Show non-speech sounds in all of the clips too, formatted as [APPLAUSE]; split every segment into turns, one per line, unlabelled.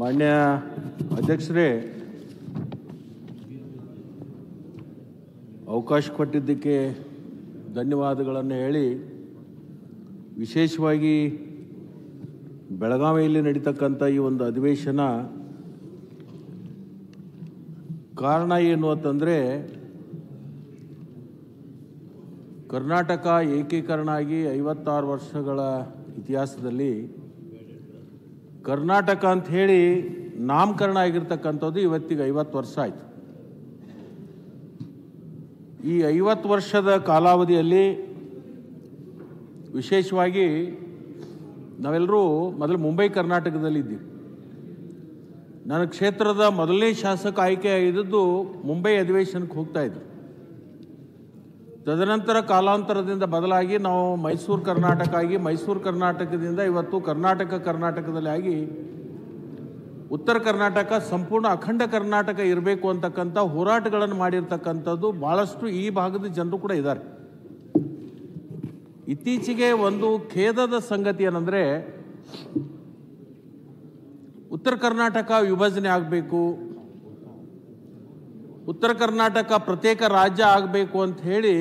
ಮಾನ್ಯ ಅಧ್ಯಕ್ಷರೇ ಅವಕಾಶ ಕೊಟ್ಟಿದ್ದಕ್ಕೆ ಧನ್ಯವಾದಗಳನ್ನು ಹೇಳಿ ವಿಶೇಷವಾಗಿ ಬೆಳಗಾವಿಯಲ್ಲಿ ನಡೀತಕ್ಕಂಥ ಈ ಒಂದು ಅಧಿವೇಶನ ಕಾರಣ ಏನು ಅಂತಂದರೆ ಕರ್ನಾಟಕ ಏಕೀಕರಣ ಆಗಿ ಐವತ್ತಾರು ವರ್ಷಗಳ ಇತಿಹಾಸದಲ್ಲಿ ಕರ್ನಾಟಕ ಅಂತ ಹೇಳಿ ನಾಮಕರಣ ಆಗಿರ್ತಕ್ಕಂಥದ್ದು ಇವತ್ತಿಗೆ ಐವತ್ತು ವರ್ಷ ಆಯಿತು ಈ ಐವತ್ತು ವರ್ಷದ ಕಾಲಾವಧಿಯಲ್ಲಿ ವಿಶೇಷವಾಗಿ ನಾವೆಲ್ಲರೂ ಮೊದಲು ಮುಂಬೈ ಇದ್ದೀವಿ ನನ್ನ ಕ್ಷೇತ್ರದ ಮೊದಲನೇ ಶಾಸಕ ಆಯ್ಕೆ ಆಗಿದ್ದು ಮುಂಬೈ ಅಧಿವೇಶನಕ್ಕೆ ಹೋಗ್ತಾ ತದನಂತರ ಕಾಲಾಂತರದಿಂದ ಬದಲಾಗಿ ನಾವು ಮೈಸೂರು ಕರ್ನಾಟಕ ಆಗಿ ಮೈಸೂರು ಕರ್ನಾಟಕದಿಂದ ಇವತ್ತು ಕರ್ನಾಟಕ ಕರ್ನಾಟಕದಲ್ಲಿ ಆಗಿ ಉತ್ತರ ಕರ್ನಾಟಕ ಸಂಪೂರ್ಣ ಅಖಂಡ ಕರ್ನಾಟಕ ಇರಬೇಕು ಅಂತಕ್ಕಂಥ ಹೋರಾಟಗಳನ್ನು ಮಾಡಿರ್ತಕ್ಕಂಥದ್ದು ಭಾಳಷ್ಟು ಈ ಭಾಗದ ಜನರು ಕೂಡ ಇದ್ದಾರೆ ಇತ್ತೀಚೆಗೆ ಒಂದು ಖೇದದ ಸಂಗತಿ ಏನಂದರೆ ಉತ್ತರ ಕರ್ನಾಟಕ ವಿಭಜನೆ ಆಗಬೇಕು ಉತ್ತರ ಕರ್ನಾಟಕ ಪ್ರತ್ಯೇಕ ರಾಜ್ಯ ಆಗಬೇಕು ಅಂತ ಹೇಳಿ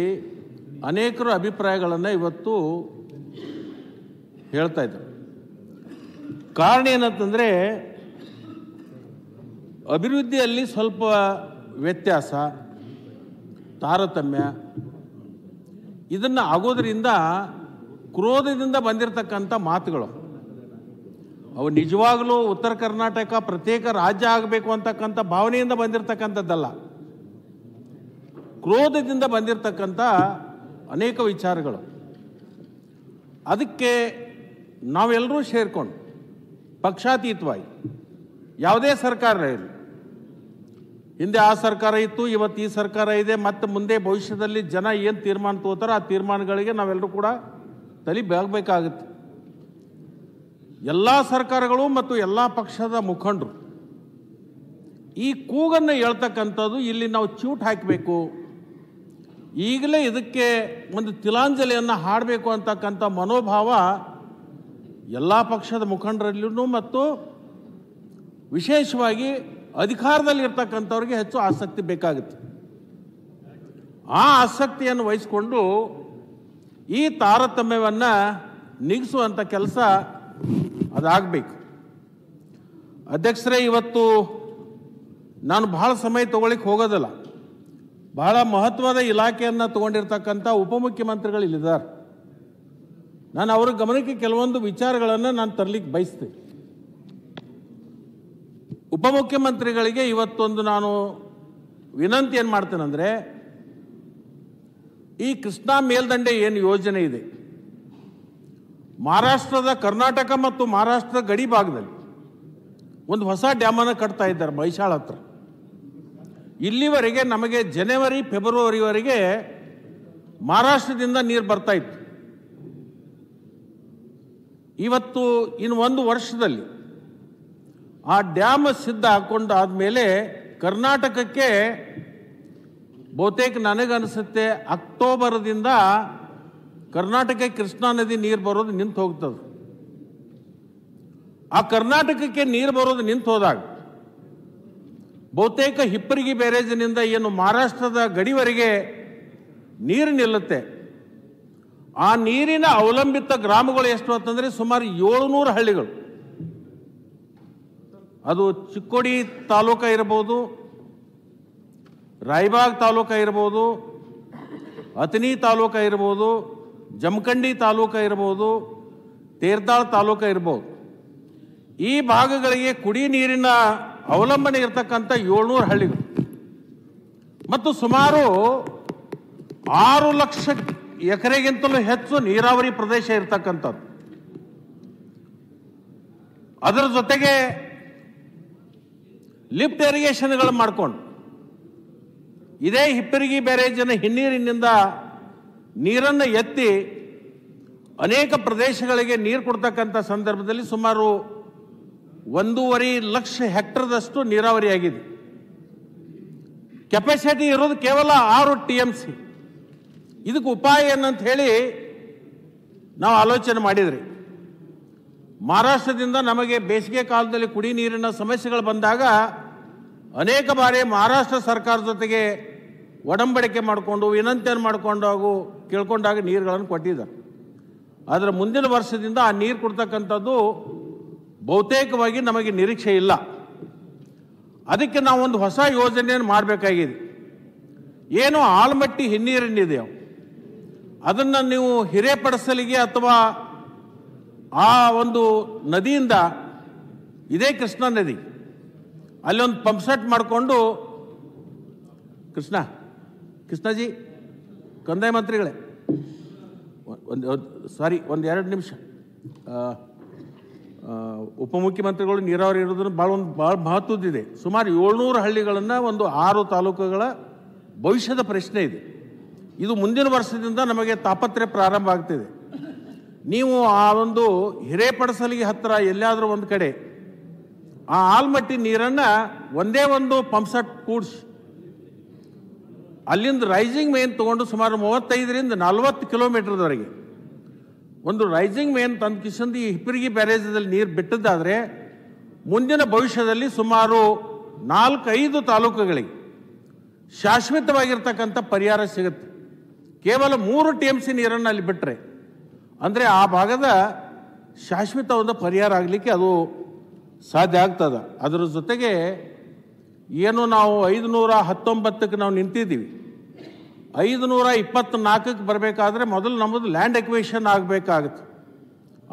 ಅನೇಕರು ಅಭಿಪ್ರಾಯಗಳನ್ನು ಇವತ್ತು ಹೇಳ್ತಾ ಇದ್ದರು ಕಾರಣ ಏನಂತಂದರೆ ಅಭಿವೃದ್ಧಿಯಲ್ಲಿ ಸ್ವಲ್ಪ ವ್ಯತ್ಯಾಸ ತಾರತಮ್ಯ ಇದನ್ನು ಆಗೋದರಿಂದ ಕ್ರೋಧದಿಂದ ಬಂದಿರತಕ್ಕಂಥ ಮಾತುಗಳು ಅವು ನಿಜವಾಗಲೂ ಉತ್ತರ ಕರ್ನಾಟಕ ಪ್ರತ್ಯೇಕ ರಾಜ್ಯ ಆಗಬೇಕು ಅಂತಕ್ಕಂಥ ಭಾವನೆಯಿಂದ ಬಂದಿರತಕ್ಕಂಥದ್ದಲ್ಲ ಕ್ರೋಧದಿಂದ ಬಂದಿರತಕ್ಕಂಥ ಅನೇಕ ವಿಚಾರಗಳು ಅದಕ್ಕೆ ನಾವೆಲ್ಲರೂ ಸೇರ್ಕೊಂಡು ಪಕ್ಷಾತೀತವಾಗಿ ಯಾವುದೇ ಸರ್ಕಾರ ಇರಲಿ ಹಿಂದೆ ಆ ಸರ್ಕಾರ ಇತ್ತು ಇವತ್ತು ಈ ಸರ್ಕಾರ ಇದೆ ಮತ್ತು ಮುಂದೆ ಭವಿಷ್ಯದಲ್ಲಿ ಜನ ಏನು ತೀರ್ಮಾನ ತಗೋತಾರೋ ಆ ತೀರ್ಮಾನಗಳಿಗೆ ನಾವೆಲ್ಲರೂ ಕೂಡ ತಲೆ ಬೇಗಬೇಕಾಗುತ್ತೆ ಎಲ್ಲ ಸರ್ಕಾರಗಳು ಮತ್ತು ಎಲ್ಲ ಪಕ್ಷದ ಮುಖಂಡರು ಈ ಕೂಗನ್ನು ಹೇಳ್ತಕ್ಕಂಥದ್ದು ಇಲ್ಲಿ ನಾವು ಚೂಟ್ ಹಾಕಬೇಕು ಈಗಲೇ ಇದಕ್ಕೆ ಒಂದು ತಿಲಾಂಜಲಿಯನ್ನು ಹಾಡಬೇಕು ಅಂತಕ್ಕಂಥ ಮನೋಭಾವ ಎಲ್ಲ ಪಕ್ಷದ ಮುಖಂಡರಲ್ಲೂ ಮತ್ತು ವಿಶೇಷವಾಗಿ ಅಧಿಕಾರದಲ್ಲಿರ್ತಕ್ಕಂಥವ್ರಿಗೆ ಹೆಚ್ಚು ಆಸಕ್ತಿ ಬೇಕಾಗುತ್ತೆ ಆ ಆಸಕ್ತಿಯನ್ನು ವಹಿಸಿಕೊಂಡು ಈ ತಾರತಮ್ಯವನ್ನು ನೀಗಿಸುವಂಥ ಕೆಲಸ ಅದಾಗಬೇಕು ಅಧ್ಯಕ್ಷರೇ ಇವತ್ತು ನಾನು ಭಾಳ ಸಮಯ ತಗೊಳ್ಳಿಕ್ಕೆ ಹೋಗೋದಿಲ್ಲ ಬಹಳ ಮಹತ್ವದ ಇಲಾಖೆಯನ್ನು ತಗೊಂಡಿರ್ತಕ್ಕಂಥ ಉಪಮುಖ್ಯಮಂತ್ರಿಗಳು ಇಲ್ಲಿದ್ದಾರೆ ನಾನು ಅವ್ರ ಗಮನಕ್ಕೆ ಕೆಲವೊಂದು ವಿಚಾರಗಳನ್ನು ನಾನು ತರಲಿಕ್ಕೆ ಬಯಸ್ತೆ ಉಪಮುಖ್ಯಮಂತ್ರಿಗಳಿಗೆ ಇವತ್ತೊಂದು ನಾನು ವಿನಂತಿ ಏನು ಮಾಡ್ತೇನೆಂದರೆ ಈ ಕೃಷ್ಣಾ ಮೇಲ್ದಂಡೆ ಏನು ಯೋಜನೆ ಇದೆ ಮಹಾರಾಷ್ಟ್ರದ ಕರ್ನಾಟಕ ಮತ್ತು ಮಹಾರಾಷ್ಟ್ರ ಗಡಿ ಭಾಗದಲ್ಲಿ ಒಂದು ಹೊಸ ಡ್ಯಾಮನ್ನು ಕಟ್ತಾ ಇದ್ದಾರೆ ಮೈಶಾಳ ಹತ್ರ ಇಲ್ಲಿವರೆಗೆ ನಮಗೆ ಜನವರಿ ಫೆಬ್ರವರಿವರೆಗೆ ಮಹಾರಾಷ್ಟ್ರದಿಂದ ನೀರು ಬರ್ತಾ ಇತ್ತು ಇವತ್ತು ಇನ್ನು ಒಂದು ವರ್ಷದಲ್ಲಿ ಆ ಡ್ಯಾಮ್ ಸಿದ್ಧ ಹಾಕ್ಕೊಂಡು ಆದಮೇಲೆ ಕರ್ನಾಟಕಕ್ಕೆ ಬಹುತೇಕ ನನಗನ್ಸುತ್ತೆ ಅಕ್ಟೋಬರ್ದಿಂದ ಕರ್ನಾಟಕಕ್ಕೆ ಕೃಷ್ಣಾ ನದಿ ನೀರು ಬರೋದು ನಿಂತು ಹೋಗ್ತದೆ ಆ ಕರ್ನಾಟಕಕ್ಕೆ ನೀರು ಬರೋದು ನಿಂತು ಹೋದಾಗ ಬಹುತೇಕ ಹಿಪ್ಪರಿಗಿ ಬ್ಯಾರೇಜಿನಿಂದ ಏನು ಮಹಾರಾಷ್ಟ್ರದ ಗಡಿವರೆಗೆ ನೀರು ನಿಲ್ಲುತ್ತೆ ಆ ನೀರಿನ ಅವಲಂಬಿತ ಗ್ರಾಮಗಳು ಎಷ್ಟು ಅಂತಂದರೆ ಸುಮಾರು ಏಳುನೂರು ಹಳ್ಳಿಗಳು ಅದು ಚಿಕ್ಕೋಡಿ ತಾಲೂಕ ಇರ್ಬೋದು ರಾಯಬಾಗ್ ತಾಲೂಕ ಇರ್ಬೋದು ಅಥಣಿ ತಾಲೂಕ ಇರ್ಬೋದು ಜಮಖಂಡಿ ತಾಲೂಕ ಇರ್ಬೋದು ತೇರ್ದಾಳ್ ತಾಲೂಕ ಇರ್ಬೋದು ಈ ಭಾಗಗಳಿಗೆ ಕುಡಿ ನೀರಿನ ಅವಲಂಬನೆ ಇರತಕ್ಕಂಥ ಏಳ್ನೂರು ಹಳ್ಳಿಗಳು ಮತ್ತು ಸುಮಾರು ಆರು ಲಕ್ಷ ಎಕರೆಗಿಂತಲೂ ಹೆಚ್ಚು ನೀರಾವರಿ ಪ್ರದೇಶ ಇರತಕ್ಕಂಥದ್ದು ಅದರ ಜೊತೆಗೆ ಲಿಫ್ಟ್ ಇರಿಗೇಷನ್ಗಳು ಮಾಡಿಕೊಂಡು ಇದೇ ಹಿಪ್ಪರಿಗಿ ಬ್ಯಾರೇಜಿನ ಹಿನ್ನೀರಿನಿಂದ ನೀರನ್ನು ಎತ್ತಿ ಅನೇಕ ಪ್ರದೇಶಗಳಿಗೆ ನೀರು ಕೊಡ್ತಕ್ಕಂಥ ಸಂದರ್ಭದಲ್ಲಿ ಸುಮಾರು ಒಂದೂವರೆ ಲಕ್ಷ ಹೆಕ್ಟರ್ದಷ್ಟು ನೀರಾವರಿ ಆಗಿದೆ ಕೆಪಾಸಿಟಿ ಇರೋದು ಕೇವಲ ಆರು ಟಿ ಎಮ್ ಸಿ ಇದಕ್ಕೆ ಉಪಾಯ ಏನಂತ ಹೇಳಿ ನಾವು ಆಲೋಚನೆ ಮಾಡಿದ್ರಿ ಮಹಾರಾಷ್ಟ್ರದಿಂದ ನಮಗೆ ಬೇಸಿಗೆ ಕಾಲದಲ್ಲಿ ಕುಡಿ ನೀರಿನ ಸಮಸ್ಯೆಗಳು ಬಂದಾಗ ಅನೇಕ ಬಾರಿ ಮಹಾರಾಷ್ಟ್ರ ಸರ್ಕಾರ ಜೊತೆಗೆ ಒಡಂಬಡಿಕೆ ಮಾಡಿಕೊಂಡು ವಿನಂತಿಯನ್ನು ಮಾಡಿಕೊಂಡು ಹೋಗು ಕೇಳ್ಕೊಂಡಾಗ ನೀರುಗಳನ್ನು ಕೊಟ್ಟಿದ್ದಾರೆ ಆದರೆ ಮುಂದಿನ ವರ್ಷದಿಂದ ಆ ನೀರು ಕೊಡ್ತಕ್ಕಂಥದ್ದು ಬಹುತೇಕವಾಗಿ ನಮಗೆ ನಿರೀಕ್ಷೆ ಇಲ್ಲ ಅದಕ್ಕೆ ನಾವು ಒಂದು ಹೊಸ ಯೋಜನೆಯನ್ನು ಮಾಡಬೇಕಾಗಿದೆ ಏನು ಆಲ್ಮಟ್ಟಿ ಹಿನ್ನೀರಿನಿದೆಯೋ ಅದನ್ನು ನೀವು ಹಿರೇಪಡಿಸಲಿಗೆ ಅಥವಾ ಆ ಒಂದು ನದಿಯಿಂದ ಇದೇ ಕೃಷ್ಣ ನದಿ ಅಲ್ಲೊಂದು ಪಂಪ್ಸೆಟ್ ಮಾಡಿಕೊಂಡು ಕೃಷ್ಣ ಕೃಷ್ಣಜಿ ಕಂದಾಯ ಮಂತ್ರಿಗಳೇ ಒಂದು ಸಾರಿ ಒಂದು ಎರಡು ನಿಮಿಷ ಉಪಮುಖ್ಯಮಂತ್ರಿಗಳು ನೀರಾವರಿ ಇರೋದನ್ನು ಭಾಳ ಒಂದು ಭಾಳ ಮಹತ್ವದ್ದಿದೆ ಸುಮಾರು ಏಳ್ನೂರು ಹಳ್ಳಿಗಳನ್ನು ಒಂದು ಆರು ತಾಲೂಕುಗಳ ಭವಿಷ್ಯದ ಪ್ರಶ್ನೆ ಇದೆ ಇದು ಮುಂದಿನ ವರ್ಷದಿಂದ ನಮಗೆ ತಾಪತ್ರೆ ಪ್ರಾರಂಭ ಆಗ್ತಿದೆ ನೀವು ಆ ಒಂದು ಹಿರೇಪಡಸಲಿಗೆ ಹತ್ತಿರ ಎಲ್ಲಿಯಾದರೂ ಒಂದು ಕಡೆ ಆ ಆಲ್ಮಟ್ಟಿ ನೀರನ್ನು ಒಂದೇ ಒಂದು ಪಂಪ್ಸೆಟ್ ಕೂಡಿಸಿ ಅಲ್ಲಿಂದ ರೈಸಿಂಗ್ ಮೇನ್ ತೊಗೊಂಡು ಸುಮಾರು ಮೂವತ್ತೈದರಿಂದ ನಲವತ್ತು ದವರೆಗೆ ಒಂದು ರೈಸಿಂಗ್ ಮೇನ್ ತಂದು ಕಿಶನ್ ಈ ಹಿಪ್ಪಿರಿಗಿ ಬ್ಯಾರೇಜಲ್ಲಿ ನೀರು ಬಿಟ್ಟದ್ದಾದರೆ ಮುಂದಿನ ಭವಿಷ್ಯದಲ್ಲಿ ಸುಮಾರು ನಾಲ್ಕೈದು ತಾಲೂಕುಗಳಿಗೆ ಶಾಶ್ವತವಾಗಿರ್ತಕ್ಕಂಥ ಪರಿಹಾರ ಸಿಗುತ್ತೆ ಕೇವಲ ಮೂರು ಟಿ ಎಮ್ ಸಿ ನೀರನ್ನು ಅಲ್ಲಿ ಬಿಟ್ಟರೆ ಅಂದರೆ ಆ ಭಾಗದ ಶಾಶ್ವತ ಒಂದು ಪರಿಹಾರ ಆಗಲಿಕ್ಕೆ ಅದು ಸಾಧ್ಯ ಆಗ್ತದೆ ಅದರ ಜೊತೆಗೆ ಏನು ನಾವು ಐದುನೂರ ಹತ್ತೊಂಬತ್ತಕ್ಕೆ ನಾವು ನಿಂತಿದ್ದೀವಿ ಐದುನೂರ ನೂರ ನಾಲ್ಕಕ್ಕೆ ಬರಬೇಕಾದ್ರೆ ಮೊದಲು ನಮ್ಮದು ಲ್ಯಾಂಡ್ ಎಕ್ವೇಷನ್ ಆಗಬೇಕಾಗುತ್ತೆ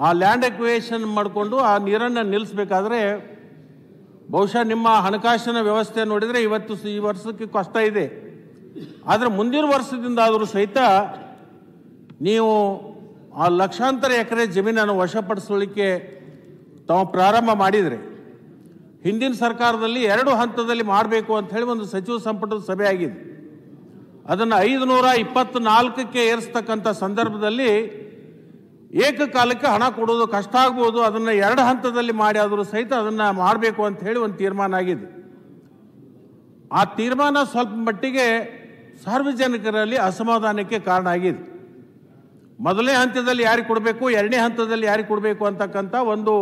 ಆ ಲ್ಯಾಂಡ್ ಎಕ್ವೇಷನ್ ಮಾಡಿಕೊಂಡು ಆ ನೀರನ್ನು ನಿಲ್ಲಿಸಬೇಕಾದ್ರೆ ಬಹುಶಃ ನಿಮ್ಮ ಹಣಕಾಸಿನ ವ್ಯವಸ್ಥೆ ನೋಡಿದರೆ ಇವತ್ತು ಈ ವರ್ಷಕ್ಕೆ ಕಷ್ಟ ಇದೆ ಆದರೆ ಮುಂದಿನ ವರ್ಷದಿಂದಾದರೂ ಸಹಿತ ನೀವು ಆ ಲಕ್ಷಾಂತರ ಎಕರೆ ಜಮೀನನ್ನು ವಶಪಡಿಸಲಿಕ್ಕೆ ತಾವು ಪ್ರಾರಂಭ ಮಾಡಿದರೆ ಹಿಂದಿನ ಸರ್ಕಾರದಲ್ಲಿ ಎರಡು ಹಂತದಲ್ಲಿ ಮಾಡಬೇಕು ಅಂತ ಹೇಳಿ ಒಂದು ಸಚಿವ ಸಂಪುಟದ ಸಭೆ ಆಗಿದೆ ಅದನ್ನು ಐದುನೂರ ಇಪ್ಪತ್ನಾಲ್ಕಕ್ಕೆ ಏರಿಸ್ತಕ್ಕಂಥ ಸಂದರ್ಭದಲ್ಲಿ ಏಕಕಾಲಕ್ಕೆ ಹಣ ಕೊಡೋದು ಕಷ್ಟ ಆಗ್ಬೋದು ಅದನ್ನು ಎರಡು ಹಂತದಲ್ಲಿ ಮಾಡಿ ಆದರೂ ಸಹಿತ ಅದನ್ನು ಮಾಡಬೇಕು ಅಂತ ಹೇಳಿ ಒಂದು ತೀರ್ಮಾನ ಆಗಿದೆ ಆ ತೀರ್ಮಾನ ಸ್ವಲ್ಪ ಮಟ್ಟಿಗೆ ಸಾರ್ವಜನಿಕರಲ್ಲಿ ಅಸಮಾಧಾನಕ್ಕೆ ಕಾರಣ ಆಗಿದೆ ಮೊದಲನೇ ಹಂತದಲ್ಲಿ ಯಾರಿಗೆ ಕೊಡಬೇಕು ಎರಡನೇ ಹಂತದಲ್ಲಿ ಯಾರಿಗೆ ಕೊಡಬೇಕು ಅಂತಕ್ಕಂಥ ಒಂದು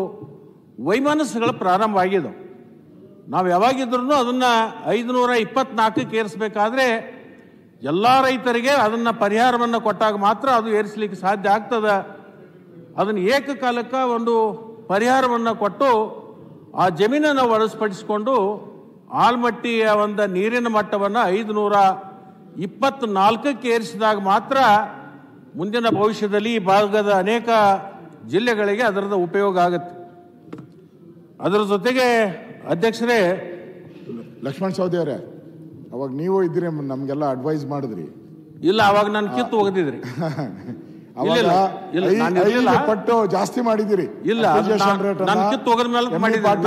ವೈಮನಸ್ಸುಗಳು ಪ್ರಾರಂಭ ಆಗಿದ್ದವು ನಾವು ಯಾವಾಗಿದ್ರೂ ಅದನ್ನು ಐದುನೂರ ಇಪ್ಪತ್ನಾಲ್ಕಕ್ಕೆ ಏರಿಸಬೇಕಾದ್ರೆ ಎಲ್ಲ ರೈತರಿಗೆ ಅದನ್ನು ಪರಿಹಾರವನ್ನು ಕೊಟ್ಟಾಗ ಮಾತ್ರ ಅದು ಏರಿಸಲಿಕ್ಕೆ ಸಾಧ್ಯ ಆಗ್ತದೆ ಅದನ್ನು ಏಕಕಾಲಕ್ಕೆ ಒಂದು ಪರಿಹಾರವನ್ನು ಕೊಟ್ಟು ಆ ಜಮೀನನ್ನು ಹೊರಸ್ಪಡಿಸಿಕೊಂಡು ಆಲ್ಮಟ್ಟಿಯ ಒಂದು ನೀರಿನ ಮಟ್ಟವನ್ನು ಐದು ನೂರ ಇಪ್ಪತ್ತ್ನಾಲ್ಕಕ್ಕೆ ಏರಿಸಿದಾಗ ಮಾತ್ರ ಮುಂದಿನ ಭವಿಷ್ಯದಲ್ಲಿ ಈ ಭಾಗದ ಅನೇಕ ಜಿಲ್ಲೆಗಳಿಗೆ ಅದರದ ಉಪಯೋಗ ಆಗುತ್ತೆ ಅದರ ಜೊತೆಗೆ ಅಧ್ಯಕ್ಷರೇ ಲಕ್ಷ್ಮಣ್
ಸೌದಿ ಅವರೇ ಅವಾಗ ನೀವು ಇದ್ದೀರಿ ನಮಗೆಲ್ಲ
ಅಡ್ವೈಸ್ ಮಾಡಿದ್ರಿ ಇಲ್ಲ ಅವಾಗ ನಾನು ಕಿತ್ತು [LAUGHS] ಇಲ್ಲ
ಪಟ್ಟು ಜಾಸ್ತಿ ಮಾಡಿದಿರಿ ಇಲ್ಲ ನಾನು ಕಿತ್ತು ಒಗದ
ಮೇಲೆ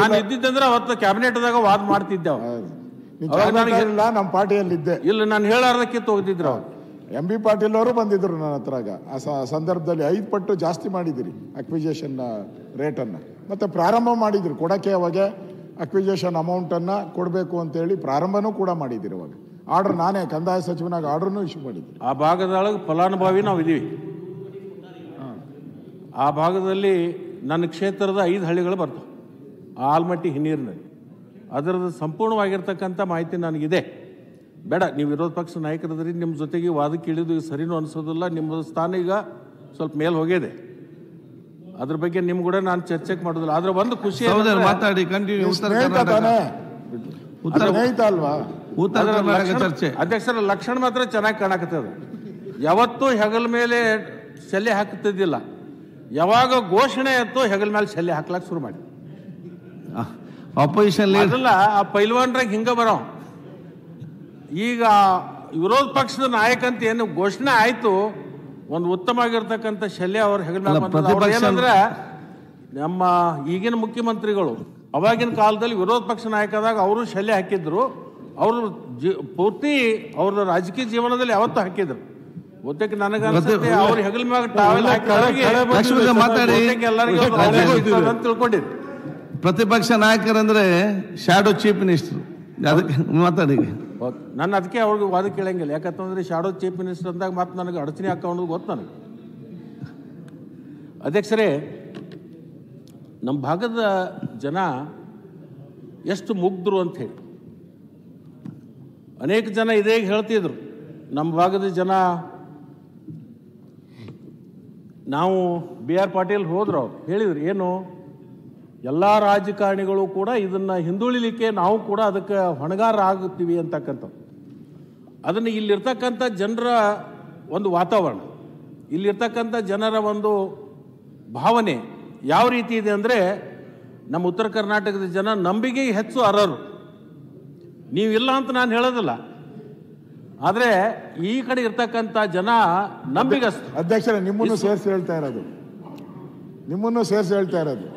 ನಾನು ಇದ್ದಿದ್ದಂದ್ರೆ ಅವತ್ತು ಕ್ಯಾಬಿನೆಟ್ದಾಗ ವಾದ ಮಾಡ್ತಿದ್ದೆ ಇಲ್ಲ
ನಮ್ಮ ಪಾರ್ಟಿಯಲ್ಲಿದ್ದೆ
ಇಲ್ಲ ನಾನು ಹೇಳಾರ್ದ ಕಿತ್ತು ಹೋಗ್ತಿದ್ರು ಅವ್ರು
ಎಂ ಬಿ ಪಾಟೀಲ್ ಅವರು ಬಂದಿದ್ರು ನನ್ನ ಹತ್ರ ಆಗ ಆ ಸಂದರ್ಭದಲ್ಲಿ ಐದು ಪಟ್ಟು ಜಾಸ್ತಿ ಮಾಡಿದಿರಿ ಅಕ್ವಿಜೇಷನ್ ರೇಟನ್ನು ಮತ್ತೆ ಪ್ರಾರಂಭ ಮಾಡಿದ್ರು ಕೊಡಕ್ಕೆ ಅವಾಗ ಅಕ್ವಿಜೇಷನ್ ಅಮೌಂಟನ್ನು ಕೊಡಬೇಕು ಅಂತೇಳಿ ಪ್ರಾರಂಭನೂ ಕೂಡ ಅವಾಗ ಆರ್ಡರ್ ನಾನೇ ಕಂದಾಯ ಸಚಿವನಾಗ ಆರ್ಡ್ರನ್ನು ಇಶ್ಯೂ ಮಾಡಿದ್ದೀನಿ
ಆ ಭಾಗದೊಳಗೆ ಫಲಾನುಭವಿ ನಾವು ಇದೀವಿ ಆ ಭಾಗದಲ್ಲಿ ನನ್ನ ಕ್ಷೇತ್ರದ ಐದು ಹಳ್ಳಿಗಳು ಬರ್ತವೆ ಆಲ್ಮಟ್ಟಿ ಹಿನ್ನೀರಿನಲ್ಲಿ ಅದರದ್ದು ಸಂಪೂರ್ಣವಾಗಿರ್ತಕ್ಕಂಥ ಮಾಹಿತಿ ನನಗಿದೆ ಬೇಡ ನೀವು ವಿರೋಧ ಪಕ್ಷ ನಾಯಕರದ್ರಿ ನಿಮ್ಮ ಜೊತೆಗೆ ವಾದಕ್ಕೆ ಇಳಿದು ಸರಿನೂ ಅನಿಸೋದಿಲ್ಲ ನಿಮ್ಮ ಸ್ಥಾನ ಈಗ ಸ್ವಲ್ಪ ಮೇಲೆ ಹೋಗಿದೆ ಅದ್ರ ಬಗ್ಗೆ ನಿಮ್ ಕೂಡ ನಾನು ಚರ್ಚೆ ಮಾಡೋದಿಲ್ಲ ಆದ್ರೆ ಒಂದು ಖುಷಿ ಮಾತಾಡಿ ಕಂಟಿನ್ಯೂ
ಉತ್ತರ ಅಲ್ವಾ ಉತ್ತರ ಚರ್ಚೆ
ಅಧ್ಯಕ್ಷರ ಲಕ್ಷಣ ಮಾತ್ರ ಚೆನ್ನಾಗಿ ಕಾಣಕತ್ತದ ಯಾವತ್ತೂ ಹೆಗಲ್ ಮೇಲೆ ಶಲ್ಯ ಹಾಕುತ್ತಿದ್ದಿಲ್ಲ ಯಾವಾಗ ಘೋಷಣೆ ಇತ್ತು ಹೆಗಲ ಮೇಲೆ ಶಲ್ಯ ಹಾಕ್ಲಾಕ್ ಶುರು ಮಾಡಿ ಆಪೋಸಿಷನ್ ಅದಲ್ಲ ಆ ಪೈಲ್ವಾನ್ರಾಗ ಹಿಂಗ ಬರೋ ಈಗ ವಿರೋಧ ಪಕ್ಷದ ನಾಯಕ ಅಂತ ಏನು ಘೋಷಣೆ ಆಯಿತು ಒಂದು ಉತ್ತಮ ಶಲ್ಯ ಅವ್ರ ಹೆಗಲ ಏನಂದ್ರೆ ನಮ್ಮ ಈಗಿನ ಮುಖ್ಯಮಂತ್ರಿಗಳು ಅವಾಗಿನ ಕಾಲದಲ್ಲಿ ವಿರೋಧ ಪಕ್ಷ ನಾಯಕದಾಗ ಅವರು ಶಲ್ಯ ಹಾಕಿದ್ರು ಅವರು ಪೂರ್ತಿ ಅವ್ರ ರಾಜಕೀಯ ಜೀವನದಲ್ಲಿ ಯಾವತ್ತು ಹಾಕಿದ್ರು ನನಗೆ ನನಗ ಅವ್ರ ಹೆಗಲ ತಿಳ್ಕೊಂಡಿದ್ರು
ಪ್ರತಿಪಕ್ಷ ನಾಯಕರಂದ್ರೆ ಶಾಡೋ ಚೀಫ್ ಮಿನಿಸ್ಟರ್ ಅದಕ್ಕೆ ಮಾತಾಡಿ
ನಾನು ಅದಕ್ಕೆ ಅವ್ರಿಗೆ ವಾದ ಕೇಳಂಗಿಲ್ಲ ಯಾಕಂತಂದ್ರೆ ಶಾಡೋ ಚೀಫ್ ಮಿನಿಸ್ಟರ್ ಅಂದಾಗ ಮಾತು ನನಗೆ ಅಡಚಣೆ ಹಾಕೋದು ಗೊತ್ತ ನನಗೆ ಅಧ್ಯಕ್ಷರೇ ನಮ್ಮ ಭಾಗದ ಜನ ಎಷ್ಟು ಮುಗ್ಧರು ಅಂತ ಹೇಳಿ ಅನೇಕ ಜನ ಇದೇ ಹೇಳ್ತಿದ್ರು ನಮ್ಮ ಭಾಗದ ಜನ ನಾವು ಬಿ ಆರ್ ಪಾಟೀಲ್ ಹೋದ್ರು ಅವ್ರು ಹೇಳಿದ್ರು ಏನು ಎಲ್ಲ ರಾಜಕಾರಣಿಗಳು ಕೂಡ ಇದನ್ನು ಹಿಂದುಳಿಲಿಕ್ಕೆ ನಾವು ಕೂಡ ಅದಕ್ಕೆ ಹೊಣೆಗಾರ ಆಗುತ್ತೀವಿ ಅಂತಕ್ಕಂಥ ಅದನ್ನು ಇಲ್ಲಿರ್ತಕ್ಕಂಥ ಜನರ ಒಂದು ವಾತಾವರಣ ಇಲ್ಲಿರ್ತಕ್ಕಂಥ ಜನರ ಒಂದು ಭಾವನೆ ಯಾವ ರೀತಿ ಇದೆ ಅಂದರೆ ನಮ್ಮ ಉತ್ತರ ಕರ್ನಾಟಕದ ಜನ ನಂಬಿಕೆ ಹೆಚ್ಚು ಅರ್ಹರು ನೀವಿಲ್ಲ ಅಂತ ನಾನು ಹೇಳೋದಿಲ್ಲ ಆದರೆ ಈ ಕಡೆ ಇರ್ತಕ್ಕಂಥ ಜನ ನಂಬಿಗಸ್ತು
ಅಧ್ಯಕ್ಷರ ನಿಮ್ಮನ್ನು ಸೇರಿಸಿ ಹೇಳ್ತಾ ಇರೋದು ನಿಮ್ಮನ್ನು ಸೇರಿಸಿ ಹೇಳ್ತಾ ಇರೋದು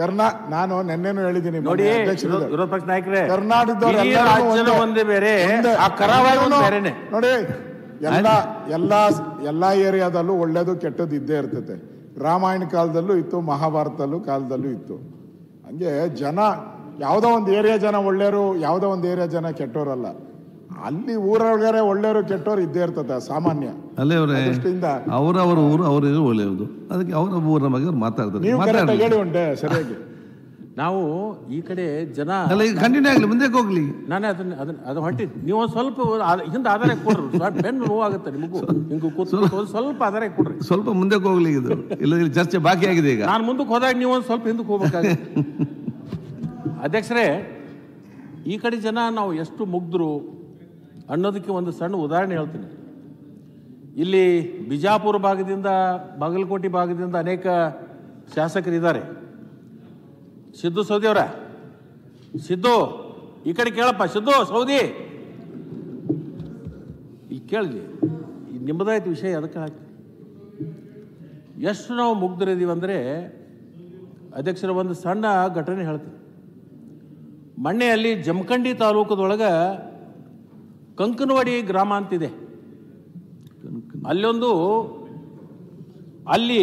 ಕರ್ನಾ ನಾನು ನೆನ್ನೆನು ಹೇಳಿದ್ದೀನಿ ನೋಡಿ ವಿರೋಧ
ಪಕ್ಷ ನಾಯಕರೇ ಬೇರೆ ಆ ನೋಡಿ ಎಲ್ಲ ಎಲ್ಲಾ
ಎಲ್ಲಾ ಏರಿಯಾದಲ್ಲೂ ಒಳ್ಳೇದು ಕೆಟ್ಟದ್ದು ಇದ್ದೇ ಇರ್ತತೆ ರಾಮಾಯಣ ಕಾಲದಲ್ಲೂ ಇತ್ತು ಮಹಾಭಾರತಲ್ಲೂ ಕಾಲದಲ್ಲೂ ಇತ್ತು ಹಂಗೆ ಜನ ಯಾವುದೋ ಒಂದು ಏರಿಯಾ ಜನ ಒಳ್ಳೆಯರು ಯಾವುದೋ ಒಂದು ಏರಿಯಾ ಜನ ಕೆಟ್ಟೋರಲ್ಲ ಅಲ್ಲಿ ಊರೊಳಗಡೆ ಒಳ್ಳೆಯವರು ಕೆಟ್ಟವರು ಇದ್ದೇ ಇರ್ತದೆ ಸಾಮಾನ್ಯ
ಅಲ್ಲೇ ಅವರೇ ಅವರ ಅವರ ಊರು ಅವರಿಗೆ ಒಳ್ಳೆಯದು ಅದಕ್ಕೆ ಅವರ ಊರಿನ ಬಗ್ಗೆ ಅವ್ರು ಮಾತಾಡ್ತಾರೆ ಹೇಳಿ
ಉಂಟೆ ಸರಿಯಾಗಿ ನಾವು ಈ ಕಡೆ ಜನ ಅಲ್ಲ ಕಂಟಿನ್ಯೂ ಆಗಲಿ ಮುಂದೆ ಹೋಗ್ಲಿ ನಾನೇ ಅದನ್ನ ಅದನ್ನ ಅದು ಹೊಟ್ಟಿ ನೀವು ಸ್ವಲ್ಪ ಹಿಂದೆ ಆಧಾರ ಕೊಡ್ರಿ ಸ್ವಲ್ಪ ಬೆನ್ನು ನೋವಾಗುತ್ತೆ ನಿಮಗೂ ನಿಮ್ಗೆ ಕೂತ್ಕೊಂಡು ಸ್ವಲ್ಪ ಆಧಾರ ಕೊಡ್ರಿ ಸ್ವಲ್ಪ ಮುಂದೆ ಹೋಗ್ಲಿ ಇದು ಇಲ್ಲ ಚರ್ಚೆ ಬಾಕಿ ಆಗಿದೆ ಈಗ ನಾನು ಮುಂದಕ್ಕೆ ಹೋದಾಗ ನೀವು ಒಂದು ಸ್ವಲ್ಪ ಹಿಂದಕ್ಕೆ ಹೋಗ್ಬೇಕಾಗುತ್ತೆ ಅಧ್ಯಕ್ಷರೇ ಈ ಕಡೆ ಜನ ನಾವು ಎಷ್ಟು ಮುಗ್ದರು ಅನ್ನೋದಕ್ಕೆ ಒಂದು ಸಣ್ಣ ಉದಾಹರಣೆ ಹೇಳ್ತೀನಿ ಇಲ್ಲಿ ಬಿಜಾಪುರ ಭಾಗದಿಂದ ಬಾಗಲಕೋಟೆ ಭಾಗದಿಂದ ಅನೇಕ ಶಾಸಕರಿದ್ದಾರೆ ಸಿದ್ದು ಸೌದಿ ಅವರ ಸಿದ್ದು ಈ ಕಡೆ ಕೇಳಪ್ಪ ಸಿದ್ದು ಸೌದಿ ಈಗ ಕೇಳಿ ನಿಮ್ಮದಾಯ್ತು ವಿಷಯ ಅದಕ್ಕೆ ಹಾಕಿ ಎಷ್ಟು ನಾವು ಮುಗ್ದಿರಿದೀವಿ ಅಂದರೆ ಅಧ್ಯಕ್ಷರ ಒಂದು ಸಣ್ಣ ಘಟನೆ ಹೇಳ್ತೀನಿ ಮಣ್ಣೆಯಲ್ಲಿ ಅಲ್ಲಿ ಜಮಖಂಡಿ ತಾಲೂಕದೊಳಗೆ ಕಂಕನವಾಡಿ ಗ್ರಾಮ ಅಂತಿದೆ ಅಲ್ಲೊಂದು ಅಲ್ಲಿ